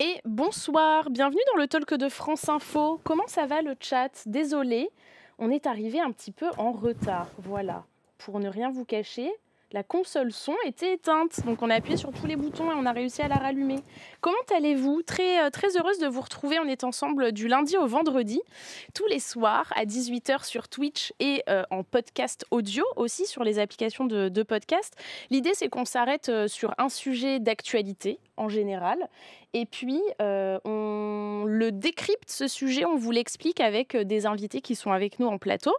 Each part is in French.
et bonsoir. Bienvenue dans le talk de France Info. Comment ça va le chat Désolé, on est arrivé un petit peu en retard. Voilà, pour ne rien vous cacher. La console son était éteinte, donc on a appuyé sur tous les boutons et on a réussi à la rallumer. Comment allez-vous Très euh, très heureuse de vous retrouver. On est ensemble du lundi au vendredi, tous les soirs à 18h sur Twitch et euh, en podcast audio aussi sur les applications de podcast. L'idée c'est qu'on s'arrête euh, sur un sujet d'actualité en général et puis, euh, on le décrypte, ce sujet, on vous l'explique avec euh, des invités qui sont avec nous en plateau.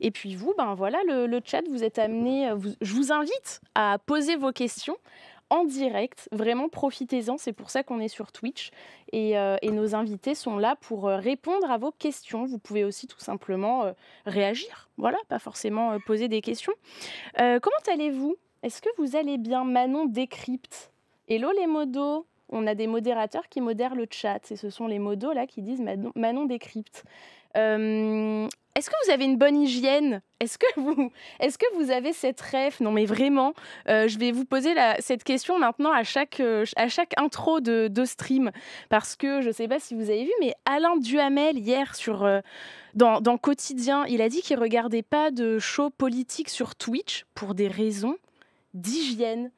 Et puis vous, ben voilà, le, chat, vous êtes amené, euh, je vous invite à poser vos questions en direct. Vraiment, profitez-en. C'est pour ça qu'on est sur Twitch. Et, nos invités sont là pour répondre à vos questions. Vous pouvez aussi tout simplement réagir. Voilà, pas forcément poser des questions. comment allez-vous Est-ce que vous allez bien Manon décrypte. Hello les modos on a des modérateurs qui modèrent le chat. Et ce sont les modos là qui disent Manon, décrypte. Euh, est-ce que vous avez une bonne hygiène Est-ce que vous, est que vous avez cette rêve Non, mais vraiment, euh, je vais vous poser cette question maintenant à chaque, euh, à chaque intro de, stream parce que je ne sais pas si vous avez vu, mais Alain Duhamel hier sur dans, Quotidien, il a dit qu'il ne regardait pas de show politique sur Twitch pour des raisons d'hygiène.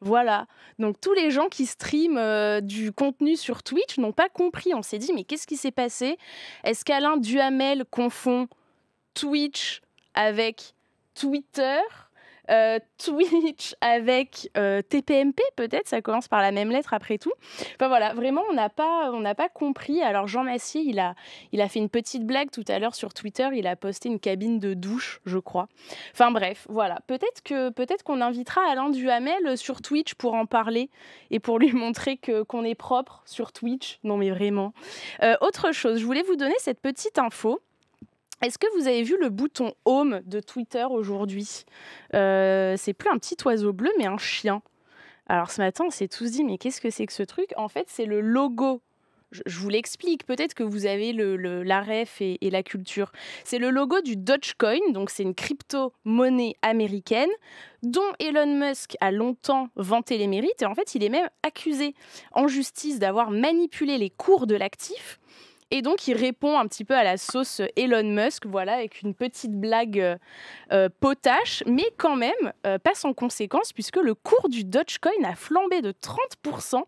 Voilà. Donc tous les gens qui streament euh, du contenu sur Twitch n'ont pas compris. On s'est dit, mais qu'est-ce qui s'est passé Est-ce qu'Alain Duhamel confond Twitch avec Twitter euh, Twitch avec euh, TPMP, peut-être, ça commence par la même lettre après tout. Enfin voilà, vraiment, on n'a pas, pas compris. Alors Jean Massier, il a, il a fait une petite blague tout à l'heure sur Twitter, il a posté une cabine de douche, je crois. Enfin bref, voilà. Peut-être que peut-être qu'on invitera Alain Duhamel sur Twitch pour en parler et pour lui montrer que qu'on est propre sur Twitch. Non mais vraiment. Euh, autre chose, je voulais vous donner cette petite info. Est-ce que vous avez vu le bouton Home de Twitter aujourd'hui euh, C'est plus un petit oiseau bleu, mais un chien. Alors ce matin, on s'est tous dit, mais qu'est-ce que c'est que ce truc En fait, c'est le logo je vous l'explique, peut-être que vous avez le, la ref et, et la culture. C'est le logo du Dogecoin, donc c'est une crypto-monnaie américaine dont Elon Musk a longtemps vanté les mérites et en fait il est même accusé en justice d'avoir manipulé les cours de l'actif et donc, il répond un petit peu à la sauce Elon Musk, voilà, avec une petite blague euh, euh, potache, mais quand même euh, pas sans conséquence, puisque le cours du Dogecoin a flambé de 30%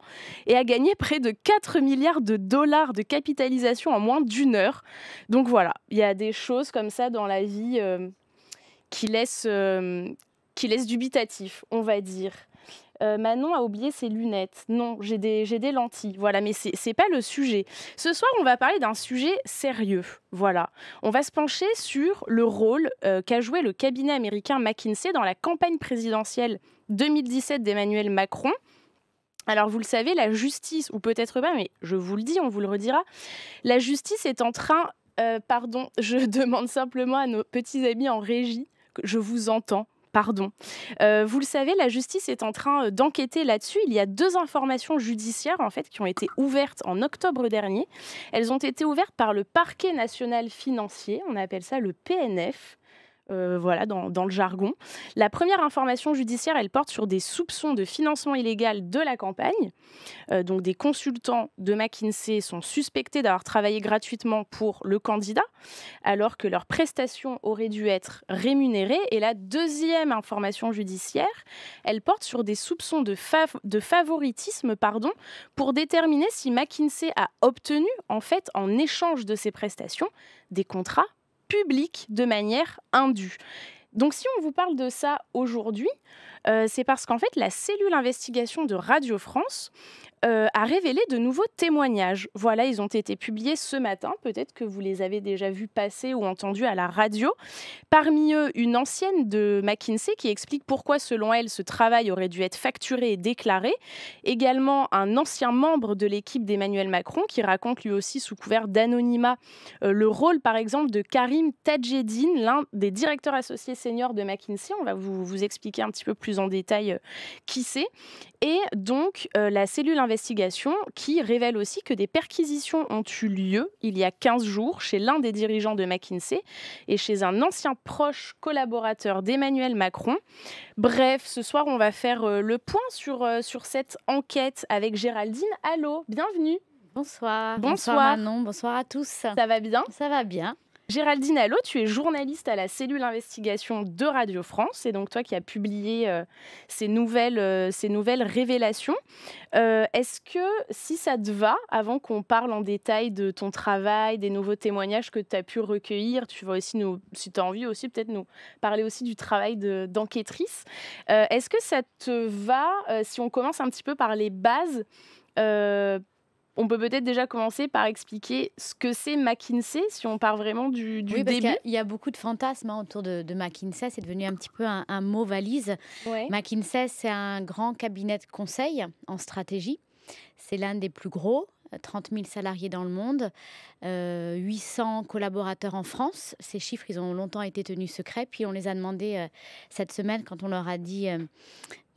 et a gagné près de 4 milliards de dollars de capitalisation en moins d'une heure. Donc voilà, il y a des choses comme ça dans la vie qui laissent qui dubitatif, on va dire. Euh, Manon a oublié ses lunettes. Non, j'ai des, lentilles. Voilà, mais c'est n'est pas le sujet. Ce soir, on va parler d'un sujet sérieux. Voilà. On va se pencher sur le rôle euh, qu'a joué le cabinet américain McKinsey dans la campagne présidentielle 2017 d'Emmanuel Macron. Alors vous le savez, la justice, ou peut-être pas, mais je vous le dis, on vous le redira, la justice est en train, euh, pardon, je demande simplement à nos petits amis en régie, que je vous entends, pardon. Euh, vous le savez, la justice est en train euh, d'enquêter là-dessus. Il y a deux informations judiciaires en fait qui ont été ouvertes en octobre dernier. Elles ont été ouvertes par le parquet national financier, on appelle ça le PNF. Euh, voilà, dans, le jargon. La première information judiciaire, elle porte sur des soupçons de financement illégal de la campagne. Euh, donc des consultants de McKinsey sont suspectés d'avoir travaillé gratuitement pour le candidat, alors que leurs prestations auraient dû être rémunérées. Et la deuxième information judiciaire, elle porte sur des soupçons de, de favoritisme pardon, pour déterminer si McKinsey a obtenu, en fait, en échange de ses prestations, des contrats public de manière indue. Donc si on vous parle de ça aujourd'hui, euh, c'est parce qu'en fait la cellule investigation de Radio France a euh, révélé de nouveaux témoignages. Voilà, ils ont été publiés ce matin, peut-être que vous les avez déjà vus passer ou entendus à la radio. Parmi eux, une ancienne de McKinsey qui explique pourquoi, selon elle, ce travail aurait dû être facturé et déclaré. Également, un ancien membre de l'équipe d'Emmanuel Macron qui raconte lui aussi, sous couvert d'anonymat, euh, le rôle, par exemple, de Karim Tajeddin, l'un des directeurs associés seniors de McKinsey. On va vous, expliquer un petit peu plus en détail euh, qui c'est. Et donc, la cellule investigation qui révèle aussi que des perquisitions ont eu lieu il y a 15 jours chez l'un des dirigeants de McKinsey et chez un ancien proche collaborateur d'Emmanuel Macron. Bref, ce soir, on va faire euh, le point sur, euh, sur cette enquête avec Géraldine. Allô, bienvenue. Bonsoir. Bonsoir. Bonsoir Manon, bonsoir à tous. Ça va bien Ça va bien. Géraldine Allo, tu es journaliste à la cellule investigation de Radio France. et donc toi qui as publié euh, ces, nouvelles, euh, ces nouvelles révélations. Euh, est-ce que, si ça te va, avant qu'on parle en détail de ton travail, des nouveaux témoignages que tu as pu recueillir, tu vas aussi nous, si tu as envie aussi, peut-être nous parler aussi du travail d'enquêtrice. Est-ce que ça te va si on commence un petit peu par les bases on peut peut-être déjà commencer par expliquer ce que c'est McKinsey, si on part vraiment du, oui, parce début. Il y, a beaucoup de fantasmes hein, autour de, McKinsey. C'est devenu un petit peu un, mot valise. McKinsey, c'est un grand cabinet de conseil en stratégie. C'est l'un des plus gros. 30 000 salariés dans le monde, 800 euh, collaborateurs en France. Ces chiffres, ils ont longtemps été tenus secrets. Puis on les a demandés euh, cette semaine quand on leur a dit euh,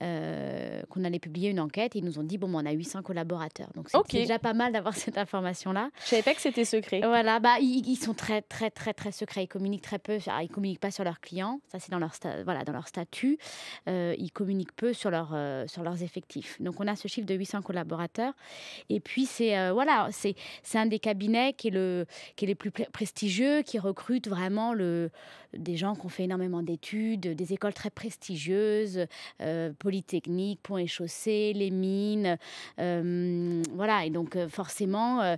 euh, qu'on allait publier une enquête. Et ils nous ont dit, bon, ben, on a 800 collaborateurs. Donc, c'est déjà pas mal d'avoir cette information-là. Je savais pas que c'était secret. Voilà, bah, ils, sont très, très, très, très secrets. Ils communiquent très peu. ils communiquent pas sur leurs clients. Ça, c'est dans leur, voilà, dans leur statut. Euh, ils communiquent peu sur, leur, euh, sur leurs effectifs. Donc, on a ce chiffre de 800 collaborateurs. Et puis, c'est euh, voilà, c'est un des cabinets qui est le, qui est les plus prestigieux, qui recrute vraiment le, des gens qui ont fait énormément d'études, des écoles très prestigieuses, euh, Polytechnique, Pont et Chaussée, les mines. Euh, voilà, et donc euh, forcément, euh,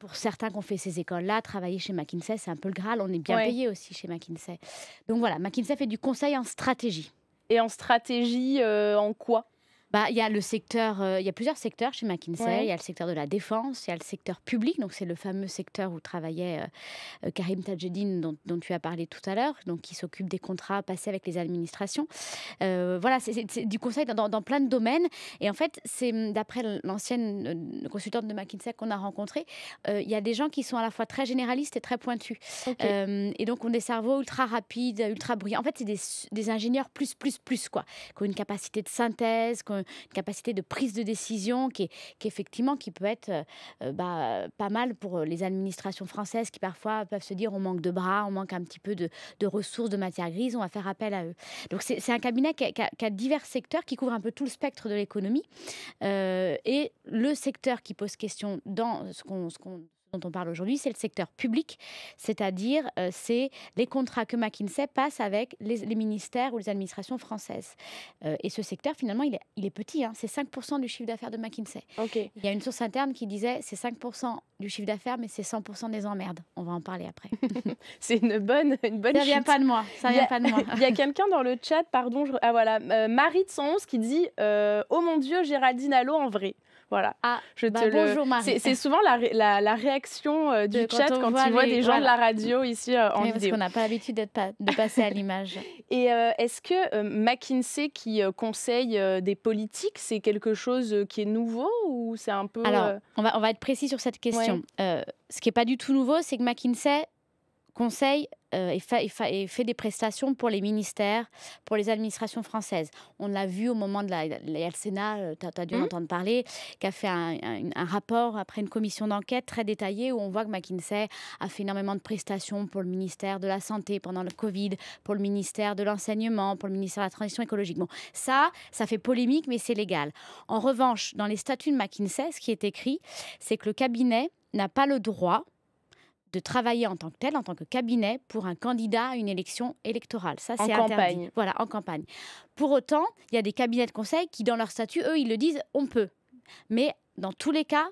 pour certains qui ont fait ces écoles-là, travailler chez McKinsey, c'est un peu le Graal. On est bien payé aussi chez McKinsey. Donc voilà, McKinsey fait du conseil en stratégie. Et en stratégie, en quoi bah, il y a le secteur, euh, il y a plusieurs secteurs chez McKinsey. Il y a le secteur de la défense, il y a le secteur public, donc c'est le fameux secteur où travaillait euh, euh, Karim Tajeddin dont, tu as parlé tout à l'heure, donc qui s'occupe des contrats passés avec les administrations. voilà, c'est du conseil dans, plein de domaines. Et en fait, c'est hum, d'après l'ancienne consultante de McKinsey qu'on a rencontrée, il y a des gens qui sont à la fois très généralistes et très pointus. et donc, ont des cerveaux ultra rapides, ultra bruyants. En fait, c'est des, des, ingénieurs plus, plus, plus, quoi, qui ont une capacité de synthèse, qui une capacité de prise de décision qui, est, effectivement, qui peut être euh, bah, pas mal pour les administrations françaises qui parfois peuvent se dire on manque de bras, on manque un petit peu de, ressources, de matière grise, on va faire appel à eux. Donc c'est un cabinet qui a, divers secteurs, qui couvre un peu tout le spectre de l'économie. Euh, et le secteur qui pose question dans ce qu'on... Ce qu'on dont on parle aujourd'hui, c'est le secteur public, c'est-à-dire euh, c'est les contrats que McKinsey passe avec les, ministères ou les administrations françaises. Euh, et ce secteur, finalement, il est, petit, hein. c'est 5% du chiffre d'affaires de McKinsey. Il y a une source interne qui disait c'est 5% du chiffre d'affaires, mais c'est 100% des emmerdes. On va en parler après. c'est une bonne, une bonne. Ça vient pas de moi. Ça pas de moi. Il y a quelqu'un dans le chat, pardon, ah voilà, euh, Marie de 111 qui dit Oh mon Dieu, Géraldine Allo en vrai. Voilà. Ah, je bah bonjour C'est souvent la, la, réaction euh, du chat quand, tu vois des gens de la radio ici euh, en vidéo. Parce qu'on n'a pas l'habitude de passer à l'image. Et euh, est-ce que McKinsey qui conseille des politiques, c'est quelque chose qui est nouveau ou c'est un peu... Alors, on, va, on va être précis sur cette question. ce qui n'est pas du tout nouveau, c'est que McKinsey Conseil euh, et, fait, des prestations pour les ministères, pour les administrations françaises. On l'a vu au moment de la, la Sénat, tu as, dû en mmh. entendre parler, qui a fait un, un rapport après une commission d'enquête très détaillée où on voit que McKinsey a fait énormément de prestations pour le ministère de la Santé pendant le Covid, pour le ministère de l'Enseignement, pour le ministère de la Transition écologique. Bon, ça, ça fait polémique, mais c'est légal. En revanche, dans les statuts de McKinsey, ce qui est écrit, c'est que le cabinet n'a pas le droit de travailler en tant que tel, en tant que cabinet, pour un candidat à une élection électorale. Ça, c'est interdit. Voilà, en campagne. Pour autant, il y a des cabinets de conseil qui, dans leur statut, eux, ils le disent, on peut. Mais dans tous les cas,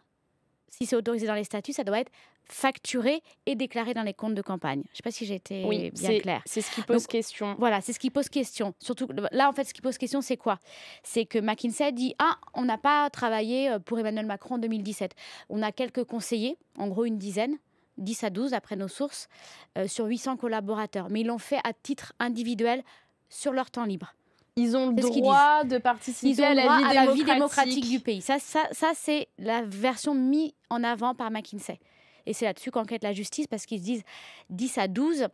si c'est autorisé dans les statuts, ça doit être facturé et déclaré dans les comptes de campagne. Je ne sais pas si j'ai été oui, bien claire. C'est ce qui pose question. Voilà, c'est ce qui pose question. Surtout là, en fait, ce qui pose question, c'est quoi C'est que McKinsey dit ah, on n'a pas travaillé euh, pour Emmanuel Macron en 2017. On a quelques conseillers, en gros une dizaine, 10 à 12 après nos sources, euh, sur 800 collaborateurs. Mais ils l'ont fait à titre individuel sur leur temps libre. Ils ont le droit de participer à, la, vie démocratique du pays. Ça, ça, ça c'est la version mise en avant par McKinsey. Et c'est là-dessus qu'enquête la justice parce qu'ils disent 10 à 12,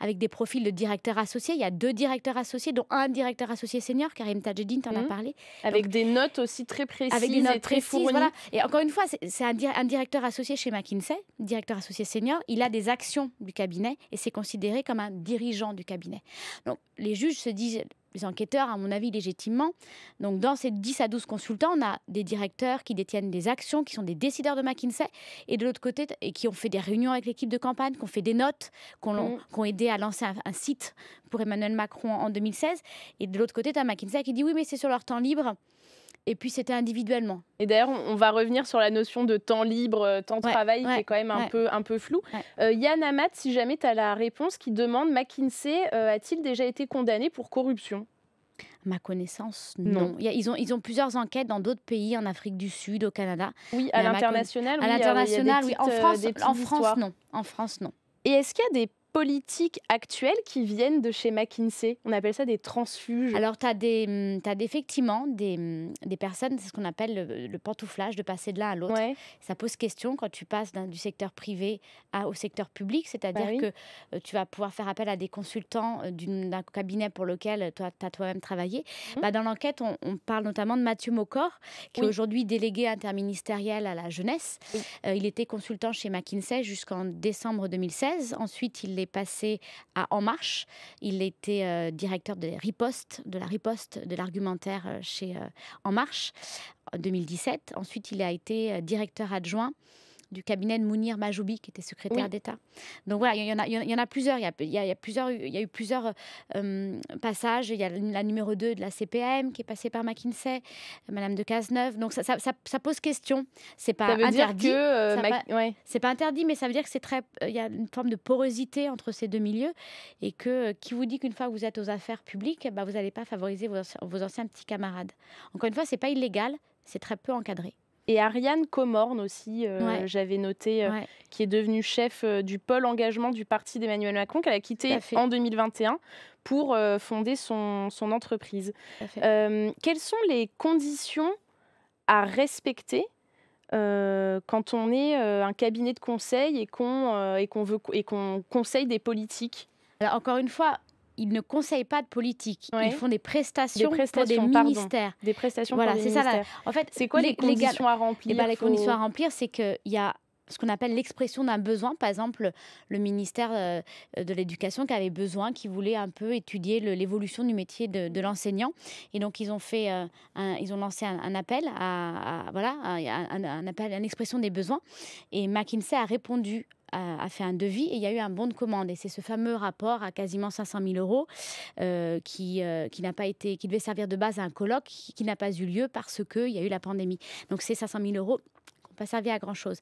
avec des profils de directeurs associés. Il y a deux directeurs associés, dont un directeur associé senior, Karim Tajeddin t'en en as mmh. parlé. Avec des notes aussi très précises avec des notes et très précises, Et encore une fois, c'est un, directeur associé chez McKinsey, directeur associé senior, il a des actions du cabinet et c'est considéré comme un dirigeant du cabinet. Donc les juges se disent les enquêteurs, à mon avis, légitimement. Donc, dans ces 10 à 12 consultants, on a des directeurs qui détiennent des actions, qui sont des décideurs de McKinsey, et de l'autre côté, et qui ont fait des réunions avec l'équipe de campagne, qui ont fait des notes, qui ont, aidé a lancé un, site pour Emmanuel Macron en 2016. Et de l'autre côté, tu as McKinsey qui dit oui, mais c'est sur leur temps libre et puis c'était individuellement. Et d'ailleurs, on va revenir sur la notion de temps libre, euh, temps de travail, qui est quand même un, peu, un peu flou. Euh, Yann Amat, si jamais tu as la réponse, qui demande McKinsey euh, a-t-il déjà été condamné pour corruption ma connaissance, non. Ils, ont, ils ont plusieurs enquêtes dans d'autres pays, en Afrique du Sud, au Canada. Oui, à l'international. À l'international, oui. En en France, non. En France, non. Et est-ce qu'il y a des politiques actuelles qui viennent de chez McKinsey. On appelle ça des transfuges. Alors, tu as, des, hum, as effectivement des, hum, des personnes, c'est ce qu'on appelle le, pantouflage, de passer de l'un à l'autre. Ça pose question quand tu passes du secteur privé à, au secteur public, c'est-à-dire bah que euh, tu vas pouvoir faire appel à des consultants euh, d'un cabinet pour lequel euh, tu as, toi-même travaillé. Mmh. Bah, dans l'enquête, on, parle notamment de Mathieu Mocor, qui est aujourd'hui délégué interministériel à la jeunesse. il était consultant chez McKinsey jusqu'en décembre 2016. Ensuite, il est passé à En Marche. Il était euh, directeur de riposte, de la riposte de l'argumentaire euh, chez euh, En Marche en 2017. Ensuite, il a été directeur adjoint du cabinet de Mounir Majoubi, qui était secrétaire d'État. Donc voilà, il y, en a, plusieurs. Il y a, y eu plusieurs euh, passages. Il y a la numéro 2 de la CPM qui est passée par McKinsey, euh, Madame de Cazeneuve. Donc ça, pose question. C'est pas interdit. Euh, c'est pas interdit, mais ça veut dire que c'est très. Il y a une forme de porosité entre ces deux milieux et que qui vous dit qu'une fois que vous êtes aux affaires publiques, bah, vous n'allez pas favoriser vos, vos anciens petits camarades. Encore une fois, c'est pas illégal, c'est très peu encadré. Et Ariane Comorne aussi, euh, j'avais noté, euh, qui est devenue chef euh, du pôle engagement du parti d'Emmanuel Macron, qu'elle a quitté en 2021 pour fonder son, entreprise. quelles sont les conditions à respecter quand on est un cabinet de conseil et qu'on qu'on veut et qu'on conseille des politiques encore une fois, ils ne conseillent pas de politique. Ils font des prestations, des prestations pour des ministères. Des prestations voilà, pour des ministères. c'est ça. En fait, c'est quoi les, conditions à remplir eh ben, Les conditions à remplir, c'est qu'il y a ce qu'on appelle l'expression d'un besoin. Par exemple, le ministère euh, de l'Éducation qui avait besoin, qui voulait un peu étudier l'évolution du métier de, l'enseignant. Et donc, ils ont, fait, euh, ils ont lancé un, appel à, voilà, un, appel une expression des besoins. Et McKinsey a répondu a, fait un devis et il y a eu un bon de commande. Et c'est ce fameux rapport à quasiment 500 000 euros euh, euh, qui, n'a pas été, qui devait servir de base à un colloque qui, qui n'a pas eu lieu parce qu'il y a eu la pandémie. Donc ces 500 000 euros pas servi à grand chose.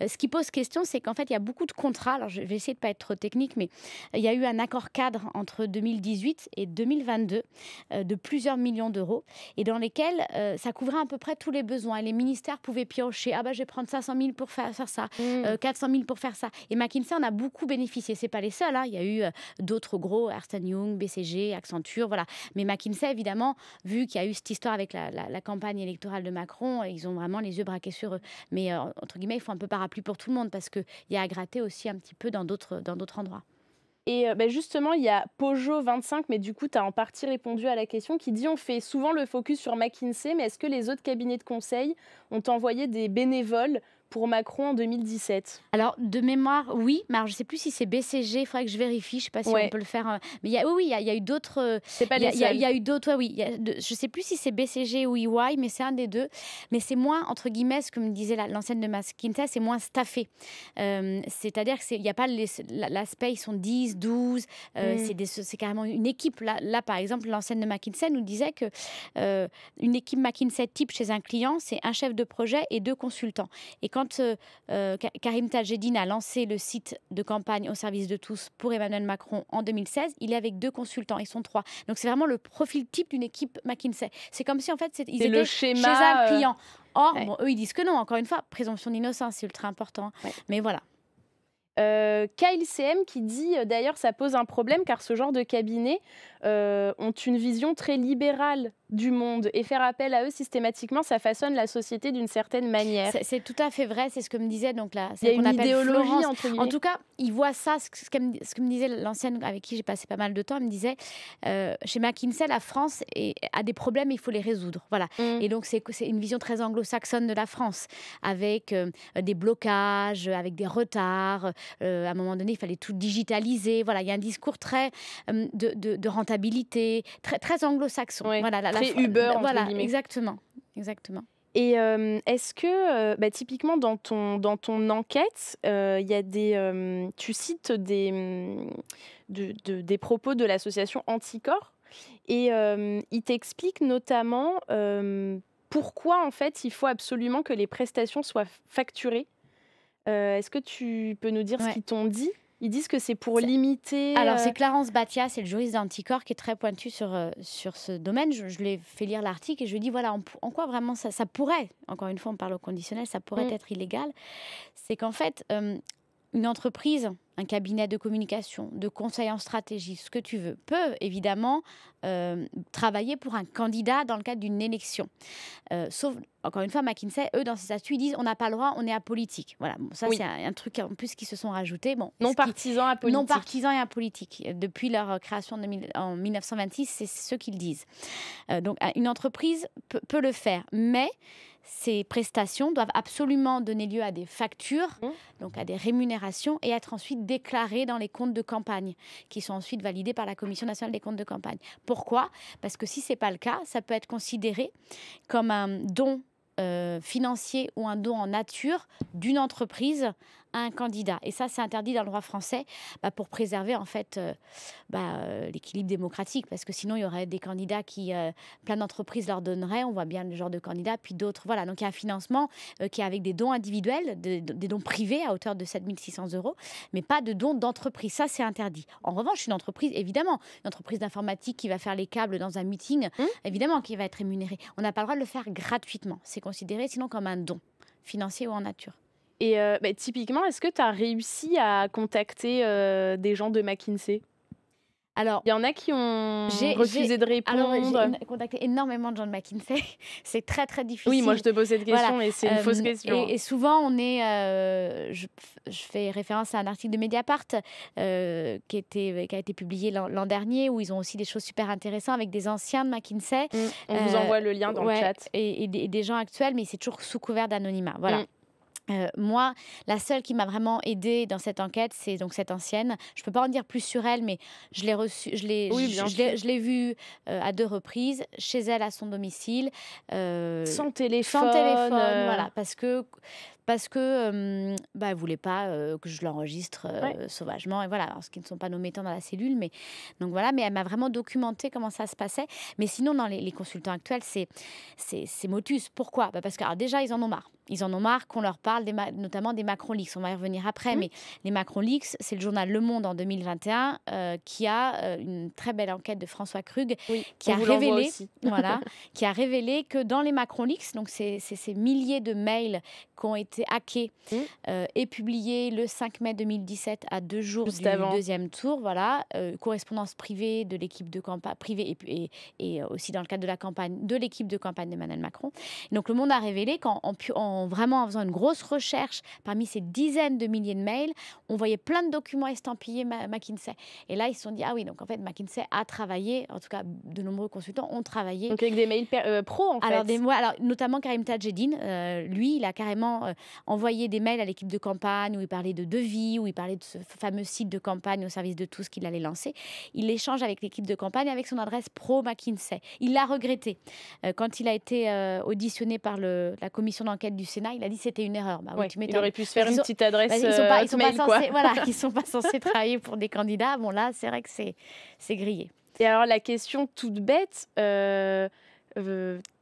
Euh, ce qui pose question, c'est qu'en fait, il y a beaucoup de contrats. Alors, je vais essayer de pas être trop technique, mais euh, il y a eu un accord cadre entre 2018 et 2022 euh, de plusieurs millions d'euros et dans lesquels ça couvrait à peu près tous les besoins. Et les ministères pouvaient piocher. Ah bah, je vais prendre 500 000 pour faire, ça, 400 hmm. 000 pour faire ça. Et McKinsey en a beaucoup bénéficié. C'est pas les seuls. Hein. Il y a eu d'autres gros, Ernst Young, BCG, Accenture, voilà. Mais McKinsey, évidemment, vu qu'il y a eu cette histoire avec la, la campagne électorale de Macron, ils ont vraiment les yeux braqués sur eux. Mais et euh, entre guillemets, il faut un peu parapluie pour tout le monde parce qu'il y a à gratter aussi un petit peu dans d'autres endroits. Et euh, bah, justement, il y a Pojo25, mais du coup, tu as en partie répondu à la question, qui dit on fait souvent le focus sur McKinsey, mais est-ce que les autres cabinets de conseil ont envoyé des bénévoles pour Macron en 2017 Alors, de mémoire, oui, mais alors, je ne sais plus si c'est BCG, il faudrait que je vérifie, je ne sais pas si on peut le faire. Euh, mais oui, il y, a eu d'autres. Euh, il y, y, a eu d'autres, oui. je ne sais plus si c'est BCG ou EY, mais c'est un des deux. Mais c'est moins, entre guillemets, comme me disait l'ancienne de McKinsey, c'est moins staffé. Euh, c'est-à-dire qu'il n'y a pas l'aspect, ils sont 10, 12, mm. c'est carrément une équipe. Là, là par exemple, l'ancienne de McKinsey nous disait que une équipe McKinsey type chez un client, c'est un chef de projet et deux consultants. Et quand quand euh, euh, Karim a lancé le site de campagne au service de tous pour Emmanuel Macron en 2016, il est avec deux consultants, ils sont trois. Donc c'est vraiment le profil type d'une équipe McKinsey. C'est comme si en fait ils étaient le schéma, chez un euh, client. Or, eux ils disent que non, encore une fois, présomption d'innocence, c'est ultra important. Hein. Mais voilà. Euh, KLCM qui dit d'ailleurs ça pose un problème car ce genre de cabinet ont une vision très libérale du monde et faire appel à eux systématiquement, ça façonne la société d'une certaine manière. C'est tout à fait vrai, c'est ce que me disait donc là. C'est une entre En tout cas, ils voient ça, ce que, me disait l'ancienne avec qui j'ai passé pas mal de temps, elle me disait euh, chez McKinsey, la France a des problèmes, il faut les résoudre. Voilà. Mm. Et donc c'est une vision très anglo-saxonne de la France, avec euh, des blocages, avec des retards. Euh, à un moment donné, il fallait tout digitaliser. Voilà, il y a un discours très de, rentabilité, très, très anglo-saxon. Voilà, la fait Uber, voilà, Exactement, exactement. Et euh, est-ce que, euh, bah, typiquement, dans ton, dans ton enquête, il euh, y a des, tu cites des, mm, des propos de l'association Anticorps et il t'explique notamment pourquoi, en fait, il faut absolument que les prestations soient facturées. est-ce que tu peux nous dire ce qu'ils t'ont dit ils disent que c'est pour limiter. Alors, euh, c'est Clarence Batia, c'est le juriste d'Anticor qui est très pointu sur, euh, sur ce domaine. Je, je l'ai fait lire l'article et je lui ai voilà, en, quoi vraiment ça, pourrait, encore une fois, on parle au conditionnel, ça pourrait mm. être illégal. C'est qu'en fait, euh, une entreprise, un cabinet de communication, de conseil en stratégie, ce que tu veux, peut évidemment euh, travailler pour un candidat dans le cadre d'une élection. Euh, sauf, encore une fois, McKinsey, eux, dans ses statuts, ils disent on n'a pas le droit, on est apolitique. Voilà, ça, c'est un, truc en plus qui se sont rajoutés. Bon, non partisans apolitique. Non partisans et apolitiques. Depuis leur création en 1926, c'est ce qu'ils disent. Euh, donc, une entreprise peut le faire. Mais ces prestations doivent absolument donner lieu à des factures, mmh. donc à des rémunérations, et être ensuite déclarées dans les comptes de campagne, qui sont ensuite validés par la Commission nationale des comptes de campagne. Pourquoi Parce que si ce n'est pas le cas, ça peut être considéré comme un don euh, financier ou un don en nature d'une entreprise un candidat. Et ça, c'est interdit dans le droit français bah, pour préserver en fait euh, bah, euh, l'équilibre démocratique, parce que sinon il y aurait des candidats qui euh, plein d'entreprises leur donneraient. On voit bien le genre de candidats, puis d'autres. Voilà, donc il y a un financement qui est avec des dons individuels, des dons privés à hauteur de 7600 euros, mais pas de dons d'entreprise. Ça, c'est interdit. En revanche, une entreprise, évidemment, une entreprise d'informatique qui va faire les câbles dans un meeting, mmh. évidemment, qui va être rémunéré. On n'a pas le droit de le faire gratuitement. C'est considéré sinon comme un don financier ou en nature. Et euh, bah, typiquement, est-ce que tu as réussi à contacter euh, des gens de McKinsey alors, il y en a qui ont refusé de répondre. j'ai contacté énormément de gens de McKinsey. c'est très, très difficile. Oui, moi, je te pose cette question et c'est une euh, fausse question. Et, souvent, on est. je, fais référence à un article de Mediapart qui, était, qui a été publié l'an dernier où ils ont aussi des choses super intéressantes avec des anciens de McKinsey. Mm. on vous envoie le lien dans le chat. Et, des, gens actuels, mais c'est toujours sous couvert d'anonymat. Voilà. Mm. Euh, moi, la seule qui m'a vraiment aidée dans cette enquête, c'est donc cette ancienne. Je ne peux pas en dire plus sur elle, mais je l'ai je l'ai, je, l'ai vue euh, à deux reprises, chez elle à son domicile, euh, sans téléphone, sans téléphone, voilà, euh. parce que parce que bah, voulait pas que je l'enregistre sauvagement et voilà, ce qui ne sont pas nos mettants dans la cellule, mais donc voilà, mais elle m'a vraiment documenté comment ça se passait. Mais sinon, dans les, consultants actuels, c'est c'est motus. Pourquoi bah Parce que déjà, ils en ont marre. Ils en ont marre qu'on leur parle des notamment des Macron Leaks. On va y revenir après, mmh. mais les Macron Leaks, c'est le journal Le Monde en 2021 qui a une très belle enquête de François Krug qui a révélé, voilà, qui a révélé que dans les Macron Leaks, donc c'est ces milliers de mails qui ont été été hacké mmh. euh, et publié le 5 mai 2017 à deux jours du deuxième tour. Voilà, euh, correspondance privée de l'équipe de campagne privée et, et, euh, aussi dans le cadre de la campagne de l'équipe de campagne d'Emmanuel Macron. donc le Monde a révélé qu'en en, en, vraiment en faisant une grosse recherche parmi ces dizaines de milliers de mails, on voyait plein de documents estampillés McKinsey. Et là ils se sont dit ah oui donc en fait McKinsey a travaillé, en tout cas de nombreux consultants ont travaillé. Donc avec des mails pro en alors, fait. alors notamment Karim Tajeddin. lui il a carrément envoyer des mails à l'équipe de campagne où il parlait de devis, où il parlait de ce fameux site de campagne au service de tous qu'il allait lancer. Il échange avec l'équipe de campagne avec son adresse pro McKinsey. Il l'a regretté. Euh, quand il a été euh, auditionné par le, la commission d'enquête du Sénat, il a dit c'était une erreur. Bah il aurait pu se faire une petite adresse. Euh, ils sont, pas, censés, voilà, ils sont pas censés travailler pour des candidats. Bon, là, c'est vrai que c'est grillé. Et alors, la question toute bête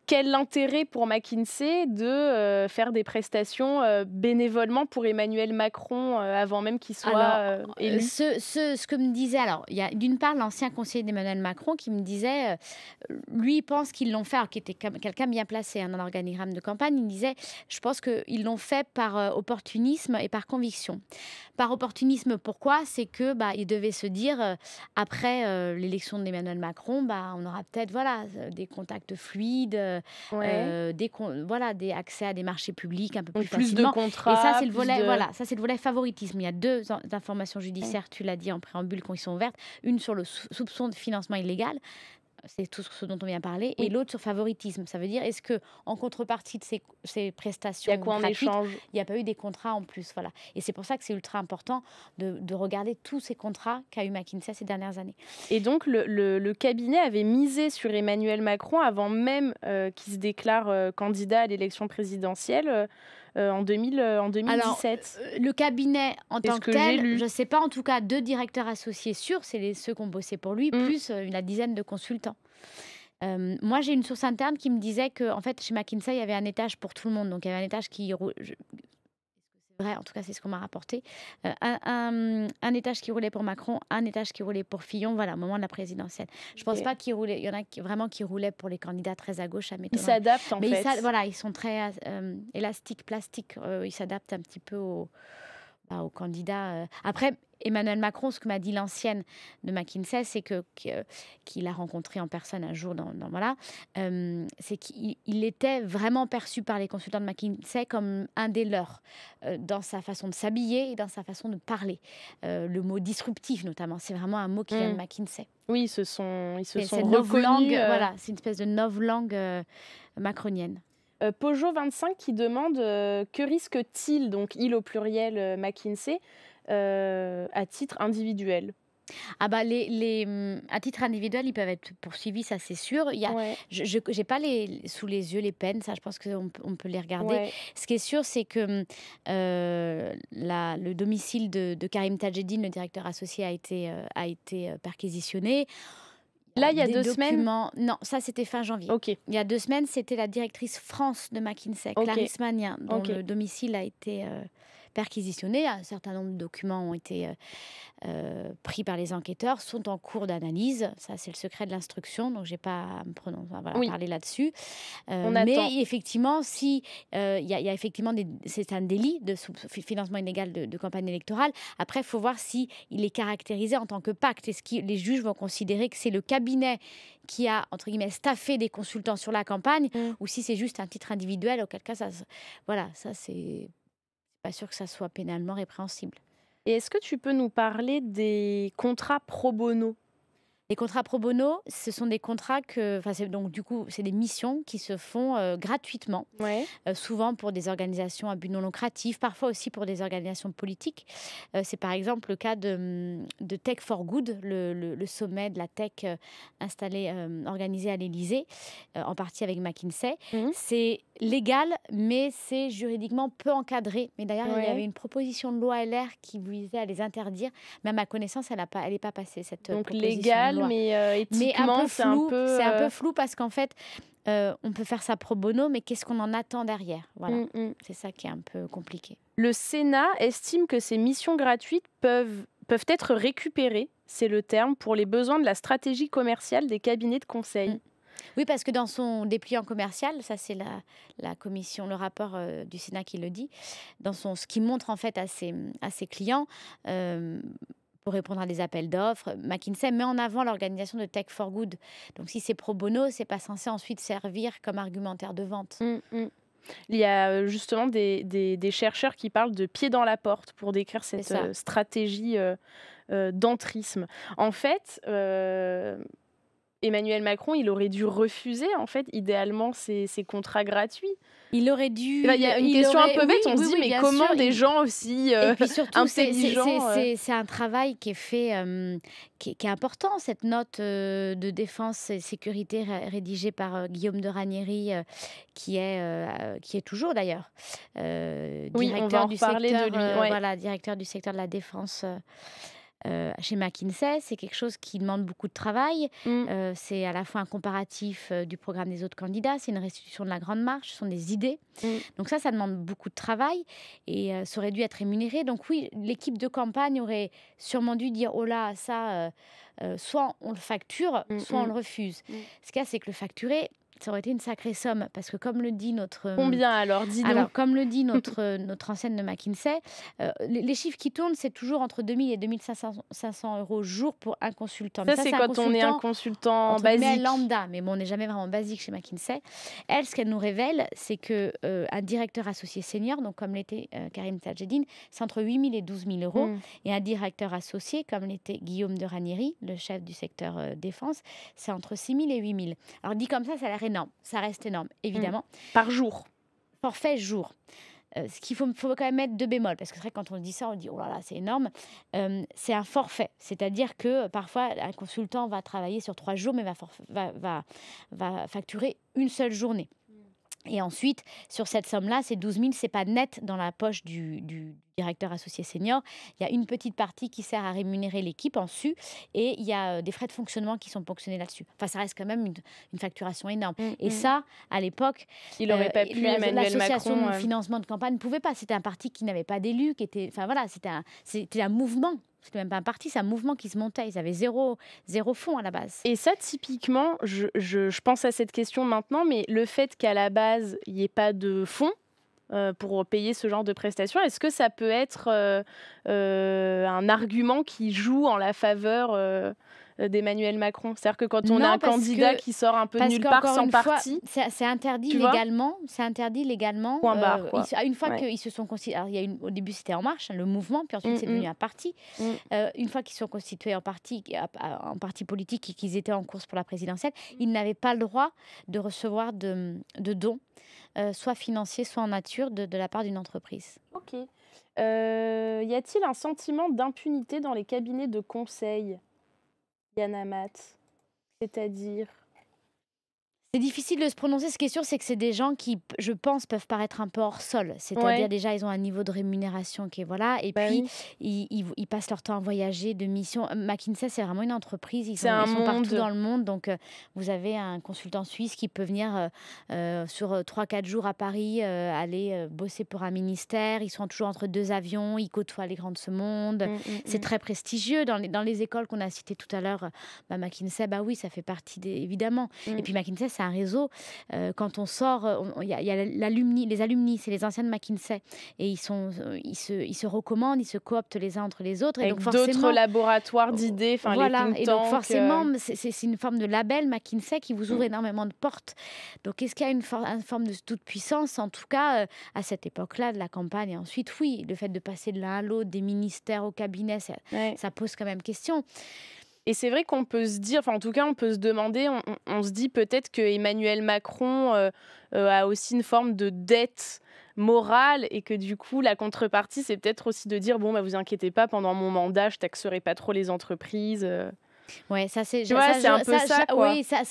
quel intérêt pour McKinsey de euh, faire des prestations euh, bénévolement pour Emmanuel Macron euh, avant même qu'il soit élu ce, que me disait, alors, il y a d'une part l'ancien conseiller d'Emmanuel Macron qui me disait, lui, pense qu'ils l'ont fait, alors qu'il était quelqu'un bien placé hein, dans l'organigramme de campagne, il disait, je pense qu'ils l'ont fait par opportunisme et par conviction. Par opportunisme, pourquoi C'est que bah, il devait se dire, après l'élection d'Emmanuel Macron, bah, on aura peut-être voilà, des contacts fluides euh, des voilà des accès à des marchés publics un peu plus, De contrats, et ça c'est le volet voilà ça c'est le volet favoritisme. Il y a deux informations judiciaires, tu l'as dit en préambule, quand ils sont ouvertes. Une sur le soupçon de financement illégal c'est tout ce dont on vient parler, et l'autre sur favoritisme. Ça veut dire, est-ce que en contrepartie de ces, prestations, il a quoi Il n'y a pas eu des contrats en plus, voilà. Et c'est pour ça que c'est ultra important de, regarder tous ces contrats qu'a eu McKinsey ces dernières années. Et donc le, cabinet avait misé sur Emmanuel Macron avant même euh, qu'il se déclare euh, candidat à l'élection présidentielle. Euh, en, 2000, euh, en 2017. Alors, euh, le cabinet en tant que, tel, je ne sais pas, en tout cas, deux directeurs associés sûrs, c'est ceux qui ont bossé pour lui, mm. plus une dizaine de consultants. moi, j'ai une source interne qui me disait que, en fait, chez McKinsey, il y avait un étage pour tout le monde. Donc, il y avait un étage qui, en tout cas c'est ce qu'on m'a rapporté, euh, un, étage qui roulait pour Macron, un étage qui roulait pour Fillon, voilà, au moment de la présidentielle. Je pense pas qu'il roulait, il y en a vraiment qui roulaient pour les candidats très à gauche, à Ils s'adaptent en Mais fait. Ils voilà, ils sont très euh, élastiques, plastiques, ils s'adaptent un petit peu au bah, aux candidats. Euh. Après, Emmanuel Macron, ce que m'a dit l'ancienne de McKinsey, c'est que qu'il a rencontré en personne un jour dans, voilà, euh, c'est qu'il était vraiment perçu par les consultants de McKinsey comme un des leurs euh, dans sa façon de s'habiller et dans sa façon de parler. Euh, le mot disruptif notamment, c'est vraiment un mot qui vient de mm. McKinsey. Oui, ce sont, ils reconnus. voilà, c'est une espèce de novlangue macronienne. pojo Peugeot 25 qui demande que risque-t-il, donc il au pluriel McKinsey, euh, à titre individuel. Ah bah les, les, hum, à titre individuel, ils peuvent être poursuivis, ça c'est sûr. Il y a, Je n'ai pas les, sous les yeux les peines, ça je pense qu'on on peut les regarder. Ce qui est sûr, c'est que hum, euh, la, le domicile de, Karim Tajeddin, le directeur associé, a été, euh, a été perquisitionné. Là, il y a deux semaines Non, ça, c'était fin janvier. Il y a deux semaines, c'était la directrice France de McKinsey, okay. Clarisse Magnin, dont le domicile a été Perquisitionnés, Un certain nombre de documents ont été euh, euh, pris par les enquêteurs, sont en cours d'analyse. Ça, c'est le secret de l'instruction, donc n'ai pas à me prononcer, parler là-dessus. Euh, mais effectivement, si il y, a effectivement c'est un délit de financement illégal de, campagne électorale. Après, il faut voir si il est caractérisé en tant que pacte. Est-ce que les juges vont considérer que c'est le cabinet qui a entre guillemets staffé des consultants sur la campagne, mmh. ou si c'est juste un titre individuel. Auquel cas, ça, voilà, ça c'est pas sûr que ça soit pénalement répréhensible. Et est-ce que tu peux nous parler des contrats pro bono les contrats pro bono, ce sont des contrats que, enfin, donc du coup, c'est des missions qui se font euh, gratuitement, euh, souvent pour des organisations à but non lucratif, parfois aussi pour des organisations politiques. Euh, c'est par exemple le cas de, Tech for Good, le, sommet de la tech installé, organisé à l'Élysée, en partie avec McKinsey. Mhm. C'est légal, mais c'est juridiquement peu encadré. Mais d'ailleurs, il y avait une proposition de loi LR qui visait à les interdire. Mais à ma connaissance, elle n'est pas, passée cette donc, mais euh, c'est un, peu. C'est euh, peu flou parce qu'en fait, euh, on peut faire ça pro bono, mais qu'est-ce qu'on en attend derrière Voilà, mm, mm. c'est ça qui est un peu compliqué. Le Sénat estime que ces missions gratuites peuvent, peuvent être récupérées, c'est le terme, pour les besoins de la stratégie commerciale des cabinets de conseil. Mm. Oui, parce que dans son dépliant commercial, ça c'est la, commission, le rapport du Sénat qui le dit, dans son, ce qui montre en fait à ses, à ses clients, pour répondre à des appels d'offres. McKinsey met en avant l'organisation de Tech for Good. Donc si c'est pro bono, c'est pas censé ensuite servir comme argumentaire de vente. Mmh, mmh. Il y a euh, justement des, chercheurs qui parlent de pied dans la porte pour décrire cette euh, stratégie euh, d'entrisme. En fait, Emmanuel Macron, il aurait dû refuser, en fait, idéalement, ces, ces contrats gratuits. Il aurait dû. Il y a une question un peu bête, on se dit, mais comment des gens aussi euh, intelligents. Euh c'est un travail qui est fait, euh, qui, est, important. Cette note de défense et sécurité rédigée par Guillaume de Ranieri, qui, est, qui est toujours d'ailleurs directeur, voilà, directeur du secteur de la défense euh, chez McKinsey, c'est quelque chose qui demande beaucoup de travail. Mm. Euh, c'est à la fois un comparatif euh, du programme des autres candidats, c'est une restitution de la grande marche, ce sont des idées. Mm. Donc ça, ça demande beaucoup de travail et ça aurait dû être rémunéré. Donc oui, l'équipe de campagne aurait sûrement dû dire, oh là, ça, soit on le facture, mm, soit on le refuse. Ce qu'il a, c'est que le facturer, ça aurait été une sacrée somme parce que comme le dit notre euh, combien alors comme le dit notre euh, notre ancienne de McKinsey euh, les, chiffres qui tournent c'est toujours entre 2000 et 2500 euros jour pour un consultant ça, c'est quand on est un consultant basique basique lambda mais bon, on n'est jamais vraiment basique chez McKinsey elle ce qu'elle nous révèle c'est que un directeur associé senior donc comme l'était Karim Tadjedine c'est entre 8000 et 12000 euros hmm. et un directeur associé comme l'était Guillaume de Ranieri le chef du secteur défense c'est entre 6000 et 8000 alors dit comme ça ça a l'air énorme. Ça reste énorme, mm. évidemment. Par jour Forfait jour. Euh, ce qu'il faut, faut, quand même mettre deux bémols, parce que c'est vrai quand on dit ça, on dit oh là là, c'est énorme. Euh, c'est un forfait, c'est-à-dire que euh, parfois un consultant va travailler sur trois jours, mais va, va, va facturer une seule journée. Et ensuite, sur cette somme-là, ces 12 000, c'est pas net dans la poche du, directeur associé senior. Il y a une petite partie qui sert à rémunérer l'équipe en su et il y a euh, des frais de fonctionnement qui sont ponctionnés là-dessus. Enfin, ça reste quand même une, facturation énorme. Mm, et mm. ça, à l'époque, il euh, L'association de euh. financement de campagne ne pouvait pas. C'était un parti qui n'avait pas d'élu, qui était. Enfin voilà, c'était un mouvement c'était même pas un parti, c'est un mouvement qui se montait. Ils avaient zéro, zéro fond à la base. Et ça, typiquement, je, pense à cette question maintenant, mais le fait qu'à la base, il n'y ait pas de fonds, euh, pour payer ce genre de prestations. Est-ce que ça peut être euh, euh, un argument qui joue en la faveur euh, d'Emmanuel Macron. C'est-à-dire que quand on a un candidat qui sort un peu nulle part sans parti. C'est interdit légalement. C'est interdit légalement. Euh, ah, une fois qu'ils se sont considérés. au début, c'était En Marche, hein, le mouvement, puis ensuite, mm, c'est mm. devenu un parti. Mm. Euh, une fois qu'ils sont constitués en parti, en parti politique et qu'ils étaient en course pour la présidentielle, ils n'avaient pas le droit de recevoir de, dons, soit financiers, soit en nature, de, de la part d'une entreprise. OK. y a-t-il un sentiment d'impunité dans les cabinets de conseil Yanamat, c'est-à-dire difficile de se prononcer. Ce qui est sûr, c'est que c'est des gens qui, je pense, peuvent paraître un peu hors sol. C'est-à-dire, déjà, ils ont un niveau de rémunération qui est voilà. Et bah puis, ils, passent leur temps à voyager de mission. Euh, McKinsey, c'est vraiment une entreprise. Ils sont, partout dans le monde. Donc, euh, vous avez un consultant suisse qui peut venir euh, sur 3-4 jours à Paris, aller bosser pour un ministère. Ils sont toujours entre deux avions. Ils côtoient les grands de ce monde. Mmh, mmh, c'est mmh. très prestigieux. Dans les, dans les écoles qu'on a citées tout à l'heure, bah, McKinsey, bah oui, ça fait partie des, évidemment. Et puis, McKinsey, ça réseau. Euh, quand on sort, euh, il y a, les alumni, les alumni, c'est les anciens de McKinsey, et ils, sont, euh, ils, se, ils se recommandent, ils se cooptent les uns entre les autres. et donc d'autres laboratoires d'idées, enfin voilà. et donc forcément, c'est une forme de label McKinsey qui vous ouvre mm. énormément de portes. Donc est-ce qu'il y a une, forme de toute puissance, en tout cas à cette époque-là de la campagne Et ensuite, oui, le fait de passer de l'un à l'autre, des ministères au cabinet, ça pose quand même question. Et c'est vrai qu'on peut se dire, enfin en tout cas on peut se demander, on, se dit peut-être que Emmanuel Macron euh, euh, a aussi une forme de dette morale et que du coup la contrepartie c'est peut-être aussi de dire bon bah vous inquiétez pas pendant mon mandat je taxerai pas trop les entreprises. Euh. Ouais, ça c'est. un peu ça. quoi. Oui, ça,